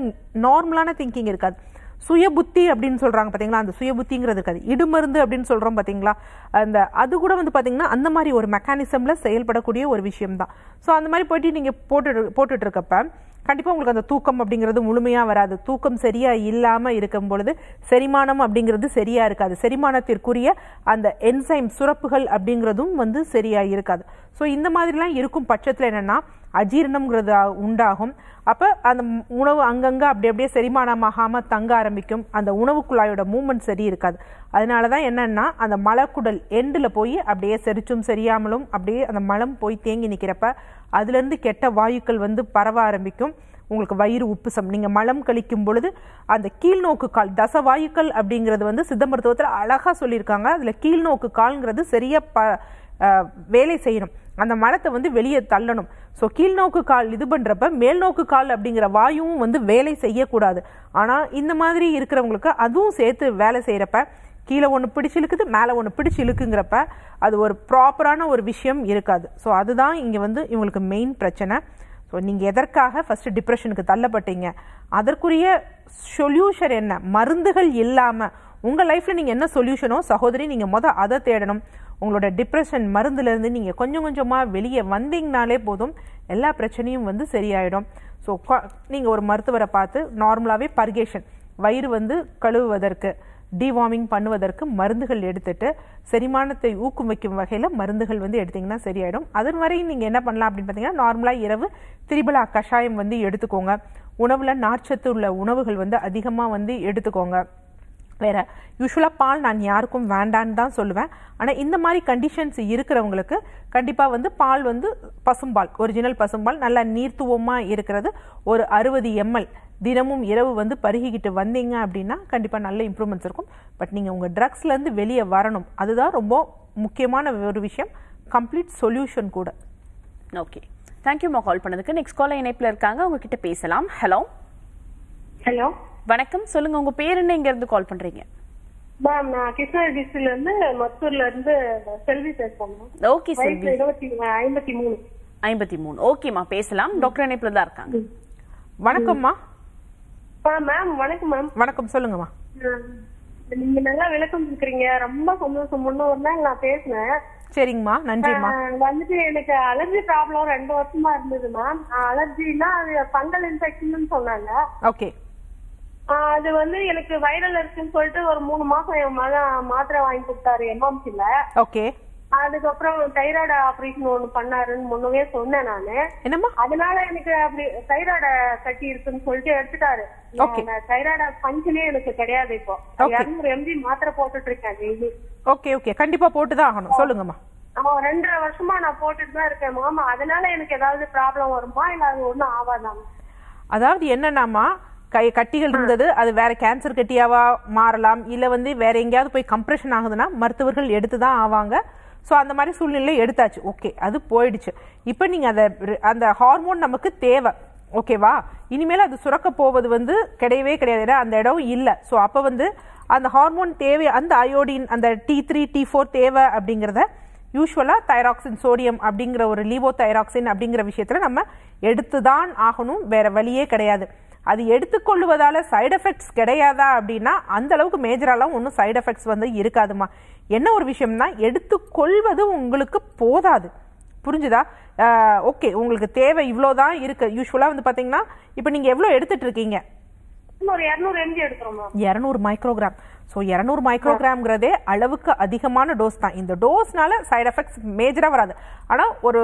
நார்மலான திங்கிங் இருக்காது சுய புத்தி அப்படின்னு சொல்கிறாங்க பார்த்தீங்களா அந்த சுய புத்திங்கிறது இருக்காது இடுமருந்து அப்படின்னு சொல்கிறோம் பார்த்தீங்களா அந்த அது கூட வந்து பார்த்தீங்கன்னா அந்த மாதிரி ஒரு மெக்கானிசமில் செயல்படக்கூடிய ஒரு விஷயம் தான் ஸோ அந்த மாதிரி போயிட்டு நீங்கள் போட்டு போட்டுட்ருக்கப்ப கண்டிப்பாக உங்களுக்கு அந்த தூக்கம் அப்படிங்கிறது முழுமையாக வராது தூக்கம் சரியாக இல்லாமல் இருக்கும் பொழுது செரிமானம் அப்படிங்கிறது சரியாக இருக்காது செரிமானத்திற்குரிய அந்த என்சைம் சுரப்புகள் அப்படிங்கிறதும் வந்து சரியாக இருக்காது ஸோ இந்த மாதிரிலாம் இருக்கும் பட்சத்தில் என்னென்னா அஜீர்ணம்ங்கிறது உண்டாகும் அப்போ அந்த உணவு அங்கங்கே அப்படி அப்படியே செரிமானமாகாமல் தங்க ஆரம்பிக்கும் அந்த உணவு குழாயோட மூமெண்ட் சரி இருக்காது அதனால தான் என்னென்னா அந்த மலக்குடல் எண்டில் போய் அப்படியே செரிச்சும் சரியாமலும் அப்படியே அந்த மலம் போய் தேங்கி நிற்கிறப்ப அதுலேருந்து கெட்ட வாயுக்கள் வந்து பரவ ஆரம்பிக்கும் உங்களுக்கு வயிறு உப்புசம் நீங்கள் மலம் கழிக்கும் பொழுது அந்த கீழ்நோக்கு கால் தச வாயுக்கள் அப்படிங்கிறது வந்து சித்த மருத்துவத்தில் அழகாக சொல்லியிருக்காங்க அதில் கீழ்நோக்கு கால்ங்கிறது சரியாக ப வேலை செய்யணும் அந்த மலத்தை வந்து வெளியே தள்ளணும் ஸோ கீழ்நோக்கு கால் இது பண்ணுறப்ப மேல்நோக்கு கால் அப்படிங்கிற வாயுவும் வந்து வேலை செய்யக்கூடாது ஆனால் இந்த மாதிரி இருக்கிறவங்களுக்கு அதுவும் சேர்த்து வேலை செய்கிறப்ப கீழே ஒன்று பிடிச்சி இழுக்குது மேலே ஒன்று பிடிச்சி இழுக்குங்கிறப்ப அது ஒரு ப்ராப்பரான ஒரு விஷயம் இருக்காது ஸோ அதுதான் இங்கே வந்து இவங்களுக்கு மெயின் பிரச்சனை ஸோ நீங்கள் எதற்காக ஃபஸ்ட்டு டிப்ரெஷனுக்கு தள்ளப்பட்டீங்க அதற்குரிய சொல்யூஷன் என்ன மருந்துகள் இல்லாமல் உங்கள் லைஃப்பில் நீங்கள் என்ன சொல்யூஷனோ சகோதரி நீங்கள் மொதல் அதை தேடணும் உங்களோட டிப்ரெஷன் மருந்துலேருந்து நீங்கள் கொஞ்சம் கொஞ்சமாக வெளியே வந்தீங்கனாலே போதும் எல்லா பிரச்சனையும் வந்து சரியாயிடும் ஸோ நீங்கள் ஒரு மருத்துவரை பார்த்து நார்மலாகவே பர்கேஷன் வயிறு வந்து கழுவுவதற்கு டிவார்மிங் பண்ணுவதற்கு மருந்துகள் எடுத்துட்டு செரிமானத்தை ஊக்குவிக்கும் வகையில் மருந்துகள் வந்து எடுத்திங்கன்னா சரியாயிடும் அது வரையும் நீங்கள் என்ன பண்ணலாம் அப்படின்னு பார்த்தீங்கன்னா நார்மலாக இரவு திரிபலா கஷாயம் வந்து எடுத்துக்கோங்க உணவில் நார்ச்சத்து உள்ள உணவுகள் வந்து அதிகமாக வந்து எடுத்துக்கோங்க வேறு யூஸ்வலாக பால் நான் யாருக்கும் வேண்டான்னு தான் சொல்லுவேன் ஆனால் இந்த மாதிரி கண்டிஷன்ஸ் இருக்கிறவங்களுக்கு கண்டிப்பாக வந்து பால் வந்து பசும்பால் ஒரிஜினல் பசும்பால் நல்லா நீர்த்துவமாக இருக்கிறது ஒரு அறுபது எம்எல் தினமும் இரவு வந்து பருகிக்கிட்டு வந்தீங்க அப்படின்னா கண்டிப்பாக நல்ல இம்ப்ரூவ்மெண்ட்ஸ் இருக்கும் பட் நீங்கள் உங்கள் ட்ரக்ஸ்லேருந்து வெளியே வரணும் அதுதான் ரொம்ப முக்கியமான ஒரு விஷயம் கம்ப்ளீட் சொல்யூஷன் கூட ஓகே தேங்க்யூம்மா கால் பண்ணதுக்கு நெக்ஸ்ட் காலில் இணைப்பில் இருக்காங்க உங்ககிட்ட பேசலாம் ஹலோ ஹலோ வணக்கம் சொல்லுங்க உங்க பேர் என்ன இங்க இருந்து கால் பண்றீங்க மேம் நான் கிருஷ்ணகிரி டிஸ்ட்ரிக்ல இருந்து மத்தூர்ல இருந்து செல்வி பேசணும் ஓகே செல்வி ஐம்பத்தி மூணு ஐம்பத்தி மூணு ஓகேம்மா பேசலாம் டாக்டர் இணைப்புல தான் இருக்காங்க வணக்கம்மா மேம் வணக்கம் மேம் வணக்கம் சொல்லுங்கம்மா நீங்க நல்லா விளக்கம் இருக்கிறீங்க ரொம்ப சந்தோஷம் முன்ன ஒரு நாள் நான் பேசினேன் சரிங்கம்மா நன்றிம்மா வந்துட்டு எனக்கு அலர்ஜி ப்ராப்ளம் ரெண்டு வருஷமா இருந்தது மேம் அலர்ஜினா அது பங்கல் இன்ஃபெக்ஷன் சொன்னாங்க ஓகே அது வந்து எனக்கு வைரல் இருக்குன்னு சொல்லிட்டு ஒரு மூணு மாசம் என் மகன் மாத்திரை வாங்கி கொடுத்தாரு எம்எம்சில ஓகே அதுக்கப்புறம் தைராய்டு ஆபரேஷன் ஒண்ணு பண்ணாருன்னு முன்னவே சொன்னேன் நானு அதனால எனக்கு அப்படி தைராய்ட கட்டி இருக்குன்னு சொல்லிட்டு எடுத்துட்டாரு தைராய்ட பஞ்சுனே எனக்கு கிடையாது இப்போ இரநூறு எம்ஜி மாத்திரை போட்டுட்டு இருக்கேன் டெய்லி ஓகே ஓகே கண்டிப்பா போட்டுதான் ஆகணும் சொல்லுங்கம்மா ரெண்டரை வருஷமா நான் போட்டுட்டு தான் இருக்கேன் மாமா அதனால எனக்கு ஏதாவது ப்ராப்ளம் வருமா இல்ல அது ஒண்ணும் ஆகாதாமா அதாவது என்னன்னாமா கை கட்டிகள் இருந்தது அது வேற கேன்சர் கட்டியாவா மாறலாம் இல்லை வந்து வேற எங்கேயாவது போய் கம்ப்ரெஷன் ஆகுதுன்னா மருத்துவர்கள் எடுத்து தான் ஆவாங்க ஸோ அந்த மாதிரி சூழ்நிலை எடுத்தாச்சு ஓகே அது போயிடுச்சு இப்போ நீங்கள் அதை அந்த ஹார்மோன் நமக்கு தேவை ஓகேவா இனிமேல் அது சுரக்க போவது வந்து கிடையவே கிடையாது ஏன்னா அந்த இடம் இல்லை ஸோ அப்போ வந்து அந்த ஹார்மோன் தேவை அந்த அயோடின் அந்த டி த்ரீ டி ஃபோர் தேவை அப்படிங்கிறத யூஸ்வலாக தைராக்சின் சோடியம் அப்படிங்கிற ஒரு லீவோ தைராக்சின் அப்படிங்கிற விஷயத்தில் நம்ம எடுத்து தான் ஆகணும் வேற வழியே கிடையாது அது எடுத்துக்கொள்வதால் சைடு எஃபெக்ட்ஸ் கிடையாதா அப்படின்னா அந்த அளவுக்கு மேஜராலாம் ஒன்றும் சைடு எஃபெக்ட்ஸ் வந்து இருக்காதுமா என்ன ஒரு விஷயம்னா எடுத்துக்கொள்வது உங்களுக்கு போதாது புரிஞ்சுதா ஓகே உங்களுக்கு தேவை இவ்வளோ தான் இருக்குது யூஸ்வலாக வந்து பார்த்தீங்கன்னா இப்போ நீங்கள் எவ்வளோ எடுத்துட்டு இருக்கீங்க இரநூறு மைக்ரோகிராம் ஸோ இரநூறு மைக்ரோகிராம்ங்கிறதே அளவுக்கு அதிகமான டோஸ் தான் இந்த டோஸ்னால சைட் எஃபெக்ட்ஸ் மேஜராக வராது ஆனால் ஒரு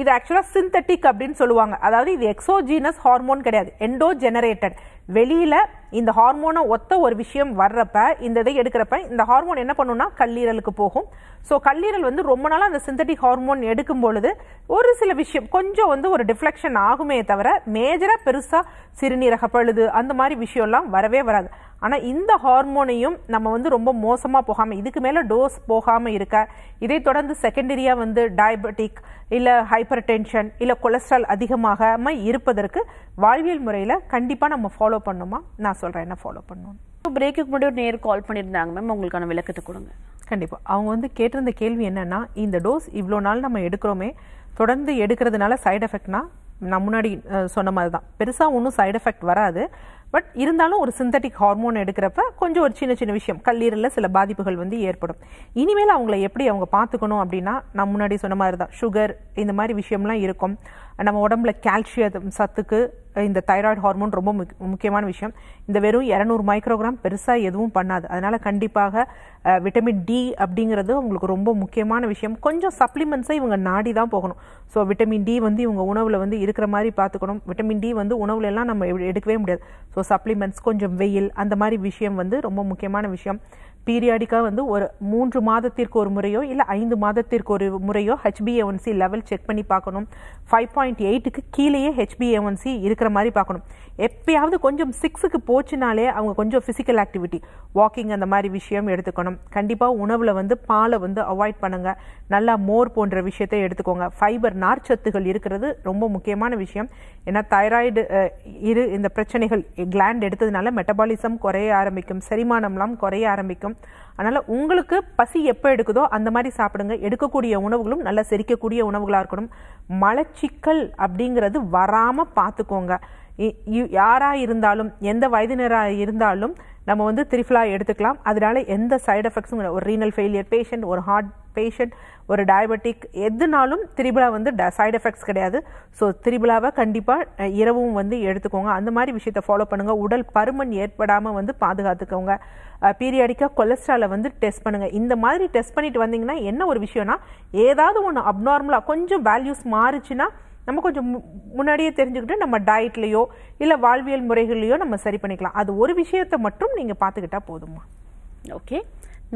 இது ஆக்சுவலாக சிந்தட்டிக் அப்படின்னு சொல்லுவாங்க அதாவது இது எக்ஸோஜீனஸ் ஹார்மோன் கிடையாது எண்டோ ஜெனரேட்டட் வெளியில் இந்த ஹார்மோனை ஒத்த ஒரு விஷயம் வர்றப்ப இந்த இதை எடுக்கிறப்ப இந்த ஹார்மோன் என்ன பண்ணுன்னா கல்லீரலுக்கு போகும் ஸோ கல்லீரல் வந்து ரொம்ப நாளாக அந்த சிந்தட்டிக் ஹார்மோன் எடுக்கும் பொழுது ஒரு சில விஷயம் கொஞ்சம் வந்து ஒரு டிஃப்ளெக்ஷன் ஆகுமே தவிர மேஜராக பெருசாக சிறுநீரக பழுது அந்த மாதிரி விஷயம்லாம் வரவே வராது ஆனால் இந்த ஹார்மோனையும் நம்ம வந்து ரொம்ப மோசமாக போகாமல் இதுக்கு மேலே டோஸ் போகாமல் இருக்க இதை தொடர்ந்து செகண்டரியாக வந்து டயபெட்டிக் இல்லை ஹைப்பர் டென்ஷன் இல்லை கொலஸ்ட்ரால் அதிகமாகாமல் இருப்பதற்கு வாழ்வியல் முறையில் கண்டிப்பாக நம்ம ஃபாலோ பண்ணுமா நான் சொல்கிறேன் என்ன ஃபாலோ பண்ணணும் இப்போ பிரேக்குக்கு முன்னாடி ஒரு நேர் கால் பண்ணியிருந்தாங்க மேம் உங்களுக்கான விளக்கத்தை கொடுங்க கண்டிப்பாக அவங்க வந்து கேட்டிருந்த கேள்வி என்னென்னா இந்த டோஸ் இவ்வளோ நாள் நம்ம எடுக்கிறோமே தொடர்ந்து எடுக்கிறதுனால சைடு எஃபெக்ட்னா நான் முன்னாடி சொன்ன மாதிரி தான் பெருசாக ஒன்றும் சைடு எஃபெக்ட் வராது பட் இருந்தாலும் ஒரு சிந்தட்டிக் ஹார்மோன் எடுக்கிறப்ப கொஞ்சம் ஒரு சின்ன சின்ன விஷயம் கல்லீரலில் சில பாதிப்புகள் வந்து ஏற்படும் இனிமேல் அவங்கள எப்படி அவங்க பார்த்துக்கணும் அப்படின்னா நான் முன்னாடி சொன்ன மாதிரி தான் சுகர் இந்த மாதிரி விஷயம்லாம் இருக்கும் நம்ம உடம்புல கால்சியம் சத்துக்கு இந்த தைராய்டு ஹார்மோன் ரொம்ப முக்கியமான விஷயம் இந்த வெறும் இரநூறு மைக்ரோகிராம் பெருசாக எதுவும் பண்ணாது அதனால் கண்டிப்பாக விட்டமின் டி அப்படிங்கிறது உங்களுக்கு ரொம்ப முக்கியமான விஷயம் கொஞ்சம் சப்ளிமெண்ட்ஸை இவங்க நாடி தான் போகணும் ஸோ விட்டமின் டி வந்து இவங்க உணவில் வந்து இருக்கிற மாதிரி பார்த்துக்கணும் விட்டமின் டி வந்து உணவுல எல்லாம் நம்ம எடுக்கவே முடியாது ஸோ சப்ளிமெண்ட்ஸ் கொஞ்சம் வெயில் அந்த மாதிரி விஷயம் வந்து ரொம்ப முக்கியமான விஷயம் பீரியாடிக்காக வந்து ஒரு மூன்று மாதத்திற்கு ஒரு முறையோ இல்லை ஐந்து மாதத்திற்கு ஒரு முறையோ ஹெச்பிஏஒன்சி லெவல் செக் பண்ணி பார்க்கணும் ஃபைவ் பாயிண்ட் எயிட்டுக்கு கீழேயே ஹெச்பிஏஒன்சி இருக்கிற மாதிரி பார்க்கணும் எப்பயாவது கொஞ்சம் சிக்ஸுக்கு போச்சுனாலே அவங்க கொஞ்சம் ஃபிசிக்கல் ஆக்டிவிட்டி வாக்கிங் அந்த மாதிரி விஷயம் எடுத்துக்கணும் கண்டிப்பாக உணவில் வந்து பாலை வந்து அவாய்ட் பண்ணுங்கள் நல்லா மோர் போன்ற விஷயத்தை எடுத்துக்கோங்க ஃபைபர் நார்ச்சத்துகள் இருக்கிறது ரொம்ப முக்கியமான விஷயம் ஏன்னா தைராய்டு இரு இந்த பிரச்சனைகள் கிளாண்ட் எடுத்ததுனால மெட்டபாலிசம் குறைய ஆரம்பிக்கும் செரிமானம்லாம் குறைய ஆரம்பிக்கும் அதனால் உங்களுக்கு பசி எப்போ எடுக்குதோ அந்த மாதிரி சாப்பிடுங்க எடுக்கக்கூடிய உணவுகளும் நல்லா செரிக்கக்கூடிய உணவுகளாக இருக்கணும் மலச்சிக்கல் அப்படிங்கிறது வராமல் பார்த்துக்கோங்க யாராக இருந்தாலும் எந்த வயதினராக இருந்தாலும் நம்ம வந்து திரிஃபிலா எடுத்துக்கலாம் அதனால எந்த சைடு எஃபெக்ட்ஸும் ஒரு ரீனல் ஃபெயிலியர் பேஷண்ட் ஒரு ஹார்ட் பேஷண்ட் ஒரு டயபெட்டிக் எதுனாலும் திரிபுலா வந்து சைடு எஃபெக்ட்ஸ் கிடையாது ஸோ திரிபுலாவை கண்டிப்பாக இரவும் வந்து எடுத்துக்கோங்க அந்த மாதிரி விஷயத்தை ஃபாலோ பண்ணுங்கள் உடல் பருமன் ஏற்படாமல் வந்து பாதுகாத்துக்கோங்க பீரியாடிக்காக கொலஸ்ட்ராலை வந்து டெஸ்ட் பண்ணுங்கள் இந்த மாதிரி டெஸ்ட் பண்ணிட்டு வந்தீங்கன்னா என்ன ஒரு விஷயம்னா ஏதாவது ஒன்று அப்நார்மலாக கொஞ்சம் வேல்யூஸ் மாறுச்சுன்னா நம்ம கொஞ்சம் முன்னாடியே தெரிஞ்சுக்கிட்டு நம்ம டயட்லேயோ இல்லை வாழ்வியல் முறைகள்லையோ நம்ம சரி பண்ணிக்கலாம் அது ஒரு விஷயத்தை மட்டும் நீங்கள் பார்த்துக்கிட்டா போதுமா ஓகே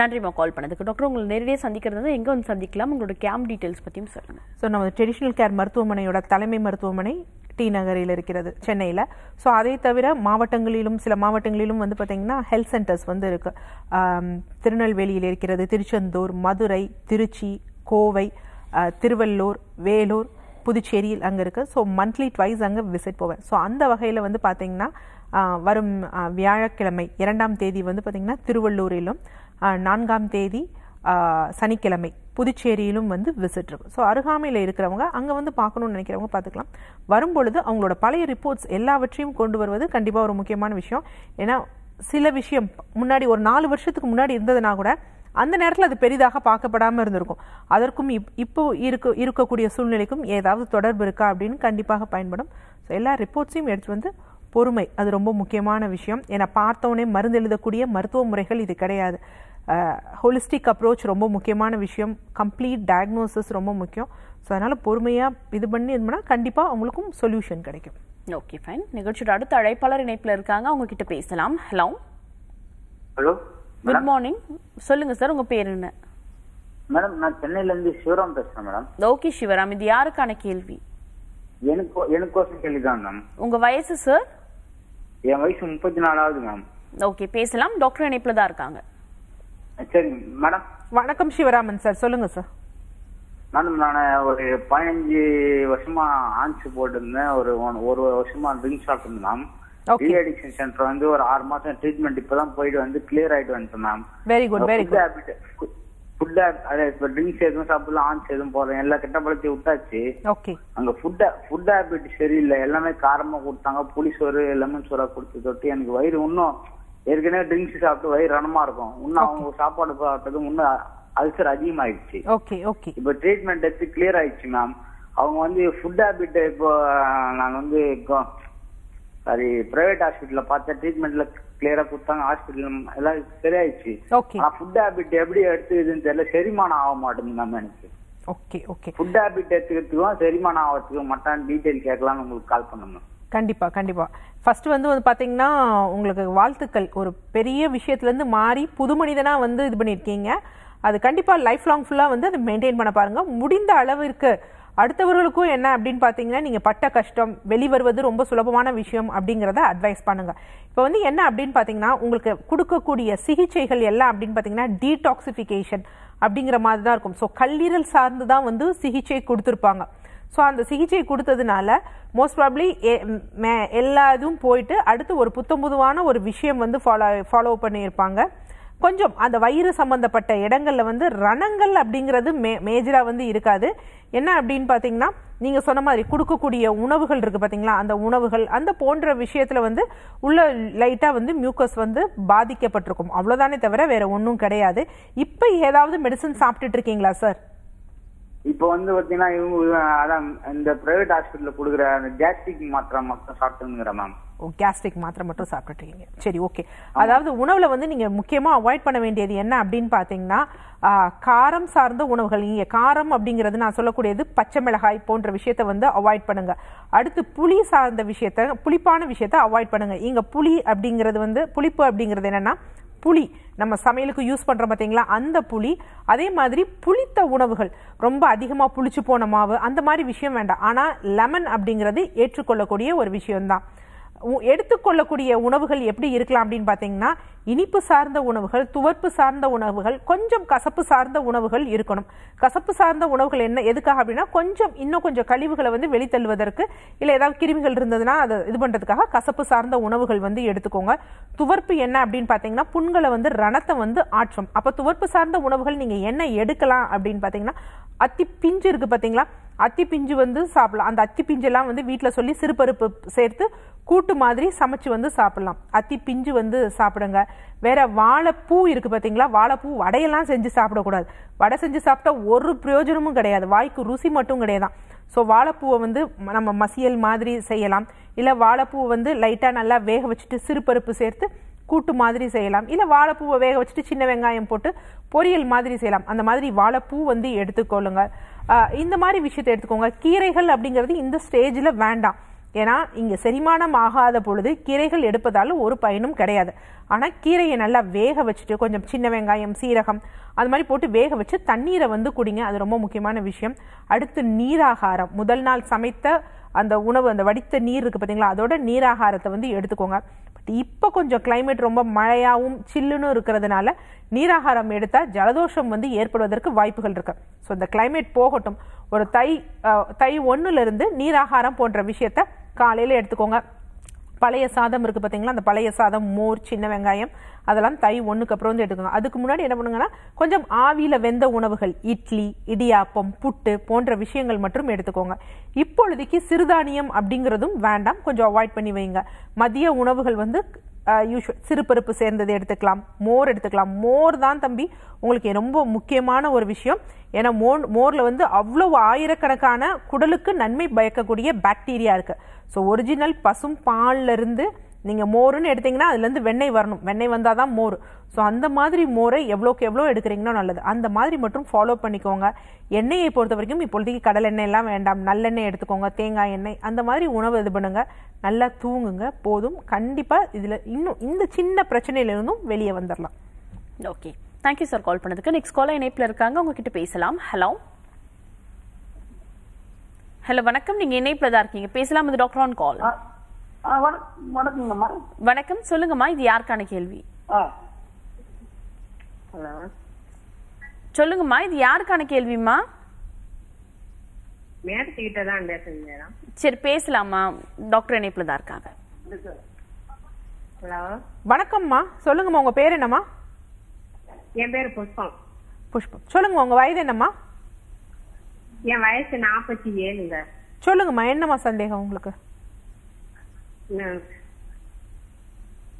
நன்றிமா கால் பண்ணதுக்கு டாக்டர் உங்களை நேரடியாக சந்திக்கிறது வந்து எங்கே வந்து சந்திக்கலாம் உங்களோட கேம்ப் டீட்டெயில்ஸ் பற்றியும் சொல்லுங்கள் ஸோ நம்ம ட்ரெடிஷ்னல் கேர் மருத்துவமனையோட தலைமை மருத்துவமனை டி நகரில் இருக்கிறது சென்னையில் ஸோ அதை தவிர மாவட்டங்களிலும் சில மாவட்டங்களிலும் வந்து பார்த்திங்கன்னா ஹெல்த் சென்டர்ஸ் வந்து இருக்குது திருநெல்வேலியில் இருக்கிறது திருச்செந்தூர் மதுரை திருச்சி கோவை திருவள்ளூர் வேலூர் புதுச்சேரியில் அங்கே இருக்குது ஸோ மந்த்லி ட்வைஸ் அங்கே விசிட் போவேன் ஸோ அந்த வகையில் வந்து பார்த்திங்கன்னா வரும் வியாழக்கிழமை இரண்டாம் தேதி வந்து பார்த்திங்கன்னா திருவள்ளூரிலும் நான்காம் தேதி சனிக்கிழமை புதுச்சேரியிலும் வந்து விசிட் இருக்கும் ஸோ அருகாமையில் இருக்கிறவங்க அங்கே வந்து பார்க்கணும்னு நினைக்கிறவங்க பார்த்துக்கலாம் வரும்பொழுது அவங்களோட பழைய ரிப்போர்ட்ஸ் எல்லாவற்றையும் கொண்டு வருவது கண்டிப்பாக ஒரு முக்கியமான விஷயம் ஏன்னா சில விஷயம் முன்னாடி ஒரு நாலு வருஷத்துக்கு முன்னாடி இருந்ததுனா கூட அந்த நேரத்தில் அது பெரிதாக பார்க்கப்படாமல் இருந்திருக்கும் அதற்கும் இப் இப்போ இருக்க இருக்கக்கூடிய சூழ்நிலைக்கும் ஏதாவது தொடர்பு இருக்கா அப்படின்னு கண்டிப்பாக பயன்படும் ஸோ எல்லா ரிப்போர்ட்ஸையும் எடுத்து வந்து பொறுமை அது ரொம்ப முக்கியமான விஷயம் ஏன்னா பார்த்தோன்னே மருந்து எழுதக்கூடிய மருத்துவ முறைகள் இது கிடையாது ஹோலிஸ்டிக் அப்ரோச் ரொம்ப முக்கியமான விஷயம் கம்ப்ளீட் டயக்னோசிஸ் ரொம்ப முக்கியம் ஸோ அதனால் பொறுமையாக இது பண்ணி இது பண்ணால் கண்டிப்பாக அவங்களுக்கும் சொல்யூஷன் கிடைக்கும் ஓகே ஃபைன் நிகழ்ச்சியோட அடுத்த அழைப்பாளர் இணைப்பில் இருக்காங்க அவங்க கிட்ட பேசலாம் ஹலோ ஹலோ குட் மார்னிங் சொல்லுங்க சார் உங்க பேர் என்ன மேடம் நான் சென்னையில இருந்து சிவராம் பேசுறேன் மேடம் ஓகே சிவராம் இது யாருக்கான கேள்வி எனக்கு எனக்கு கேள்விதான் மேம் உங்க வயசு சார் என் வயசு முப்பத்தி நாலாவது மேம் ஓகே பேசலாம் டாக்டர் இணைப்புல தான் இருக்காங்க சரி மேடம் வணக்கம் சிவராமன் சார் சொல்லுங்க சார் மேடம் நான் ஒரு பதினஞ்சு வருஷமா ஆன்ஸ் போட்டிருந்தேன் ஒரு ஒரு வருஷமா ட்ரிங்க் சாப்பிட்டு மேம் ரீஅடிக்ஷன் சென்டர் வந்து ஒரு ஆறு மாசம் ட்ரீட்மெண்ட் இப்பதான் போயிட்டு வந்து கிளியர் ஆயிட்டு வந்துட்டேன் ma'am very good very good food அதான் இப்ப ட்ரிங்க்ஸ் எதுவும் சாப்பிடலாம் ஆன்ஸ் எதுவும் போறேன் எல்லா கெட்ட பழத்தையும் விட்டாச்சு அங்க ஃபுட் ஃபுட் ஹேபிட் சரியில்லை எல்லாமே காரமா கொடுத்தாங்க புளி சோறு லெமன் சோறா கொடுத்து தொட்டு எனக்கு வயிறு இன்னும் ஏற்கனவே ட்ரிங்க்ஸ் சாப்பிட்டு வயிறு ரணமா இருக்கும் இன்னும் அவங்க சாப்பாடு சாப்பிட்டது இன்னும் அல்சர் அதிகமாயிடுச்சு ஓகே ஓகே இப்போ ட்ரீட்மெண்ட் எடுத்து கிளியர் ஆயிடுச்சு மேம் அவங்க வந்து ஃபுட் ஹேபிட் இப்போ நான் வந்து அது பிரைவேட் ஹாஸ்பிட்டல்ல பார்த்த ட்ரீட்மெண்ட்ல கிளியரா கொடுத்தாங்க ஹாஸ்பிட்டல் எல்லாம் சரியாயிடுச்சு ஆனா ஃபுட் ஹேபிட் எப்படி எடுத்துக்குதுன்னு தெரியல செரிமானம் ஆக மாட்டேங்குது நம்ம எனக்கு ஓகே ஓகே ஃபுட் ஹேபிட் எடுத்துக்கிறதுக்கும் செரிமானம் ஆகிறதுக்கும் மட்டும் டீட்டெயில் கேட்கலாம்னு உங்களுக்கு கால் பண்ணணும் கண்டிப்பா கண்டிப்பா ஃபர்ஸ்ட் வந்து வந்து பார்த்தீங்கன்னா உங்களுக்கு வாழ்த்துக்கள் ஒரு பெரிய விஷயத்துல இருந்து மாறி புது மனிதனாக வந்து இது பண்ணியிருக்கீங்க அது கண்டிப்பாக லைஃப் லாங் ஃபுல்லாக வந்து அதை மெயின்டைன் பண்ண பாருங்கள் முடிந்த அளவு அளவிற்கு அடுத்தவர்களுக்கும் என்ன அப்படின்னு பார்த்தீங்கன்னா நீங்கள் பட்ட கஷ்டம் வெளிவருவது ரொம்ப சுலபமான விஷயம் அப்படிங்கிறத அட்வைஸ் பண்ணுங்கள் இப்போ வந்து என்ன அப்படின்னு பார்த்தீங்கன்னா உங்களுக்கு கொடுக்கக்கூடிய சிகிச்சைகள் எல்லாம் அப்படின்னு பார்த்தீங்கன்னா டீடாக்சிஃபிகேஷன் அப்படிங்கிற மாதிரி தான் இருக்கும் ஸோ கல்லீரல் சார்ந்து தான் வந்து சிகிச்சை கொடுத்துருப்பாங்க ஸோ அந்த சிகிச்சை கொடுத்ததுனால மோஸ்ட் ப்ராப்ளி எல்லா இதுவும் போயிட்டு அடுத்து ஒரு புத்தம் புதுவான ஒரு விஷயம் வந்து ஃபாலோ ஃபாலோ பண்ணியிருப்பாங்க கொஞ்சம் அந்த வயிறு சம்மந்தப்பட்ட இடங்களில் வந்து ரணங்கள் அப்படிங்கிறது மே மேஜராக வந்து இருக்காது என்ன அப்படின்னு பார்த்தீங்கன்னா நீங்கள் சொன்ன மாதிரி கொடுக்கக்கூடிய உணவுகள் இருக்குது பார்த்தீங்களா அந்த உணவுகள் அந்த போன்ற விஷயத்தில் வந்து உள்ள லைட்டாக வந்து மியூக்கஸ் வந்து பாதிக்கப்பட்டிருக்கும் அவ்வளோதானே தவிர வேறு ஒன்றும் கிடையாது இப்போ ஏதாவது மெடிசன் சாப்பிட்டுட்டு இருக்கீங்களா சார் இப்போ வந்து பாத்தீங்கன்னா இவங்க அதான் இந்த பிரைவேட் ஹாஸ்பிட்டல்ல கொடுக்குற அந்த கேஸ்ட்ரிக் மாத்திரை மட்டும் சாப்பிட்டுங்கிற மேம் கேஸ்ட்ரிக் மாத்திரை மட்டும் சாப்பிட்டுருக்கீங்க சரி ஓகே அதாவது உணவுல வந்து நீங்க முக்கியமா அவாய்ட் பண்ண வேண்டியது என்ன அப்படின்னு பாத்தீங்கன்னா காரம் சார்ந்த உணவுகள் நீங்க காரம் அப்படிங்கிறது நான் சொல்லக்கூடியது பச்சை மிளகாய் போன்ற விஷயத்த வந்து அவாய்ட் பண்ணுங்க அடுத்து புளி சார்ந்த விஷயத்த புளிப்பான விஷயத்த அவாய்ட் பண்ணுங்க இங்க புளி அப்படிங்கிறது வந்து புளிப்பு அப்படிங்கிறது என்னன்னா புளி நம்ம சமையலுக்கு யூஸ் பண்ணுறோம் பார்த்தீங்களா அந்த புளி அதே மாதிரி புளித்த உணவுகள் ரொம்ப அதிகமாக புளிச்சு போன மாவு அந்த மாதிரி விஷயம் வேண்டாம் ஆனால் லெமன் அப்படிங்கிறது ஏற்றுக்கொள்ளக்கூடிய ஒரு விஷயம்தான் எடுத்துக்கொள்ளக்கூடிய உணவுகள் எப்படி இருக்கலாம் அப்படின்னு பார்த்தீங்கன்னா இனிப்பு சார்ந்த உணவுகள் துவர்ப்பு சார்ந்த உணவுகள் கொஞ்சம் கசப்பு சார்ந்த உணவுகள் இருக்கணும் கசப்பு சார்ந்த உணவுகள் என்ன எதுக்காக அப்படின்னா கொஞ்சம் இன்னும் கொஞ்சம் கழிவுகளை வந்து வெளித்தள்ளுவதற்கு இல்லை ஏதாவது கிருமிகள் இருந்ததுன்னா அதை இது பண்ணுறதுக்காக கசப்பு சார்ந்த உணவுகள் வந்து எடுத்துக்கோங்க துவர்ப்பு என்ன அப்படின்னு பார்த்தீங்கன்னா புண்களை வந்து ரணத்தை வந்து ஆற்றும் அப்போ துவர்ப்பு சார்ந்த உணவுகள் நீங்கள் என்ன எடுக்கலாம் அப்படின்னு பார்த்தீங்கன்னா அத்தி பிஞ்சு இருக்குது பார்த்தீங்களா அத்தி பிஞ்சு வந்து சாப்பிடலாம் அந்த அத்தி பிஞ்செல்லாம் வந்து வீட்டில் சொல்லி சிறுபருப்பு சேர்த்து கூட்டு மாதிரி சமைச்சு வந்து சாப்பிடலாம் அத்தி பிஞ்சு வந்து சாப்பிடுங்க வேற வாழைப்பூ இருக்குது பார்த்தீங்களா வாழைப்பூ வடையெல்லாம் செஞ்சு சாப்பிடக்கூடாது வடை செஞ்சு சாப்பிட்டா ஒரு பிரயோஜனமும் கிடையாது வாய்க்கு ருசி மட்டும் கிடையாதான் ஸோ வாழைப்பூவை வந்து நம்ம மசியல் மாதிரி செய்யலாம் இல்லை வாழைப்பூவை வந்து லைட்டாக நல்லா வேக வச்சுட்டு சிறுபருப்பு சேர்த்து கூட்டு மாதிரி செய்யலாம் இல்லை வாழைப்பூவை வேக வச்சுட்டு சின்ன வெங்காயம் போட்டு பொரியல் மாதிரி செய்யலாம் அந்த மாதிரி வாழைப்பூ வந்து எடுத்துக்கொள்ளுங்கள் இந்த மாதிரி விஷயத்தை எடுத்துக்கோங்க கீரைகள் அப்படிங்கிறது இந்த ஸ்டேஜில் வேண்டாம் ஏன்னா இங்கே செரிமானம் ஆகாத பொழுது கீரைகள் எடுப்பதால் ஒரு பயனும் கிடையாது ஆனால் கீரையை நல்லா வேக வச்சுட்டு கொஞ்சம் சின்ன வெங்காயம் சீரகம் அது மாதிரி போட்டு வேக வச்சு தண்ணீரை வந்து குடிங்க அது ரொம்ப முக்கியமான விஷயம் அடுத்து நீராகாரம் முதல் நாள் சமைத்த அந்த உணவு அந்த வடித்த நீர் இருக்குது பார்த்தீங்களா அதோட நீராகாரத்தை வந்து எடுத்துக்கோங்க பட் இப்போ கொஞ்சம் கிளைமேட் ரொம்ப மழையாகவும் சில்லுன்னு இருக்கிறதுனால நீராகாரம் எடுத்தால் ஜலதோஷம் வந்து ஏற்படுவதற்கு வாய்ப்புகள் இருக்கு ஸோ இந்த கிளைமேட் போகட்டும் ஒரு தை தை ஒன்றுலேருந்து நீராகாரம் போன்ற விஷயத்த காலையில் எடுத்துக்கோங்க பழைய சாதம் இருக்குது பார்த்தீங்களா அந்த பழைய சாதம் மோர் சின்ன வெங்காயம் அதெல்லாம் தை ஒன்றுக்கு அப்புறம் வந்து எடுத்துக்கோங்க அதுக்கு முன்னாடி என்ன பண்ணுங்கன்னா கொஞ்சம் ஆவியில் வெந்த உணவுகள் இட்லி இடியாப்பம் புட்டு போன்ற விஷயங்கள் மட்டும் எடுத்துக்கோங்க இப்பொழுதைக்கு சிறுதானியம் அப்படிங்கிறதும் வேண்டாம் கொஞ்சம் அவாய்ட் பண்ணி வைங்க மதிய உணவுகள் வந்து யூஸ்வல் சிறுபருப்பு சேர்ந்தது எடுத்துக்கலாம் மோர் எடுத்துக்கலாம் மோர் தான் தம்பி உங்களுக்கு ரொம்ப முக்கியமான ஒரு விஷயம் ஏன்னா மோ மோரில் வந்து அவ்வளோ ஆயிரக்கணக்கான குடலுக்கு நன்மை பயக்கக்கூடிய பாக்டீரியா இருக்குது ஸோ ஒரிஜினல் பசும் பால்லேருந்து நீங்கள் மோருன்னு எடுத்தீங்கன்னா அதுலேருந்து வெண்ணெய் வரணும் வெண்ணெய் வந்தால் தான் மோர் ஸோ அந்த மாதிரி மோரை எவ்வளோக்கு எவ்வளோ எடுக்கிறீங்கன்னா நல்லது அந்த மாதிரி மட்டும் ஃபாலோ பண்ணிக்கோங்க எண்ணெயை பொறுத்த வரைக்கும் இப்போதைக்கு கடல் எண்ணெய் எல்லாம் வேண்டாம் நல்லெண்ணெய் எடுத்துக்கோங்க தேங்காய் எண்ணெய் அந்த மாதிரி உணவு இது பண்ணுங்க நல்லா தூங்குங்க போதும் கண்டிப்பாக இதில் இன்னும் இந்த சின்ன பிரச்சனையிலிருந்தும் வெளியே வந்துடலாம் ஓகே தேங்க்யூ சார் கால் பண்ணதுக்கு நெக்ஸ்ட் காலாக இணைப்பில் இருக்காங்க உங்ககிட்ட பேசலாம் ஹலோ ஹலோ வணக்கம் நீங்கள் இணைப்பில் தான் இருக்கீங்க பேசலாம் இது டாக்டர் ஆன் கால் வணக்கங்கம்மா வணக்கம் சொல்லுங்கம்மா இது யாருக்கான கேள்வி சொல்லுங்கம்மா இது யாருக்கான கேள்விம்மா சரி பேசலாமா டாக்டர் இணைப்புல தான் இருக்காங்க வணக்கம்மா சொல்லுங்கம்மா உங்க பேர் என்னம்மா என் பேர் புஷ்பம் புஷ்பம் சொல்லுங்க உங்க வயது என்னம்மா என் வயசு நாற்பத்தி ஏழுங்க சொல்லுங்கம்மா என்னம்மா சந்தேகம் உங்களுக்கு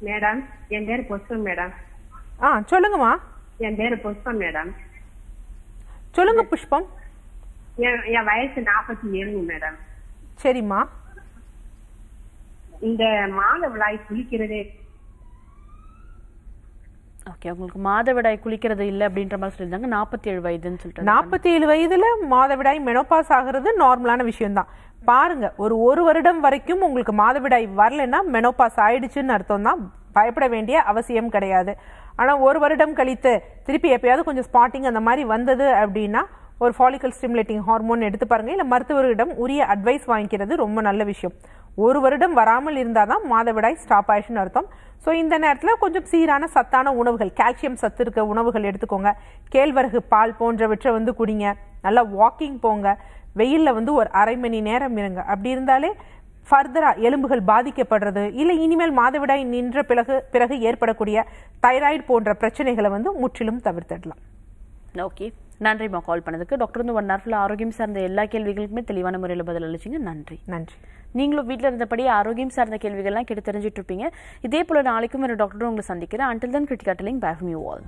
மேடம் என் பேர் புஷ்பம் மேடம் ஆ சொல்லுங்கம்மா என் பேர் புஷ்பம் மேடம் சொல்லுங்க புஷ்பம் என் வயசு நாற்பத்தி ஏழு மேடம் சரிம்மா இந்த மாத விழாய் குளிக்கிறதே ஓகே அவங்களுக்கு மாதவிடாய் குளிக்கிறது இல்லை அப்படின்ற மாதிரி சொல்லியிருந்தாங்க நாற்பத்தி ஏழு வயதுன்னு சொல்லிட்டு நாற்பத்தி ஏழு வயதுல மாதவிடாய் மெனோபாஸ் ஆகிறது நார்மலான விஷயம்தான் பாருங்க ஒரு ஒரு வருடம் வரைக்கும் உங்களுக்கு மாதவிடாய் வரலன்னா மெனோபாஸ் ஆயிடுச்சுன்னு அர்த்தம் தான் பயப்பட வேண்டிய அவசியம் கிடையாது ஆனால் ஒரு வருடம் கழித்து திருப்பி எப்பயாவது கொஞ்சம் ஸ்பாட்டிங் அந்த மாதிரி வந்தது அப்படின்னா ஒரு ஃபாலிக்கல் ஸ்டிமுலேட்டிங் ஹார்மோன் எடுத்து பாருங்க இல்லை மருத்துவர்களிடம் உரிய அட்வைஸ் வாங்கிக்கிறது ரொம்ப நல்ல விஷயம் ஒரு வருடம் வராமல் இருந்தால் தான் மாதவிடாய் ஸ்டாப் ஆயிடுச்சுன்னு அர்த்தம் ஸோ இந்த நேரத்தில் கொஞ்சம் சீரான சத்தான உணவுகள் கால்சியம் சத்து இருக்க உணவுகள் எடுத்துக்கோங்க கேழ்வரகு பால் போன்றவற்றை வந்து குடிங்க நல்லா வாக்கிங் போங்க வெயிலில் வந்து ஒரு அரை மணி நேரம் இருங்க அப்படி இருந்தாலே ஃபர்தராக எலும்புகள் பாதிக்கப்படுறது இல்லை இனிமேல் மாதவிடாய் நின்ற பிறகு பிறகு ஏற்படக்கூடிய தைராய்டு போன்ற பிரச்சனைகளை வந்து முற்றிலும் தவிர்த்திடலாம் ஓகே நன்றிம்மா கால் பண்ணதுக்கு டாக்டர் வந்து ஒன் ஹவர்ஃபுல் ஆரோக்கியம் சார்ந்த எல்லா கேள்விகளுக்குமே தெளிவான முறையில் பதில் அளிச்சிங்க நன்றி நன்றி நீங்களும் வீட்டில் இருந்தபடி ஆரோக்கியம் சார்ந்த கேள்விகள்லாம் கிட்ட தெரிஞ்சுட்டு இருப்பீங்க இதே போல் நாளைக்கும் ஒரு டாக்டரும் உங்களை சந்திக்கிறேன் அண்டில் தன் கிரிட்டிகாட்டலிங் பேக் மியூ ஆல்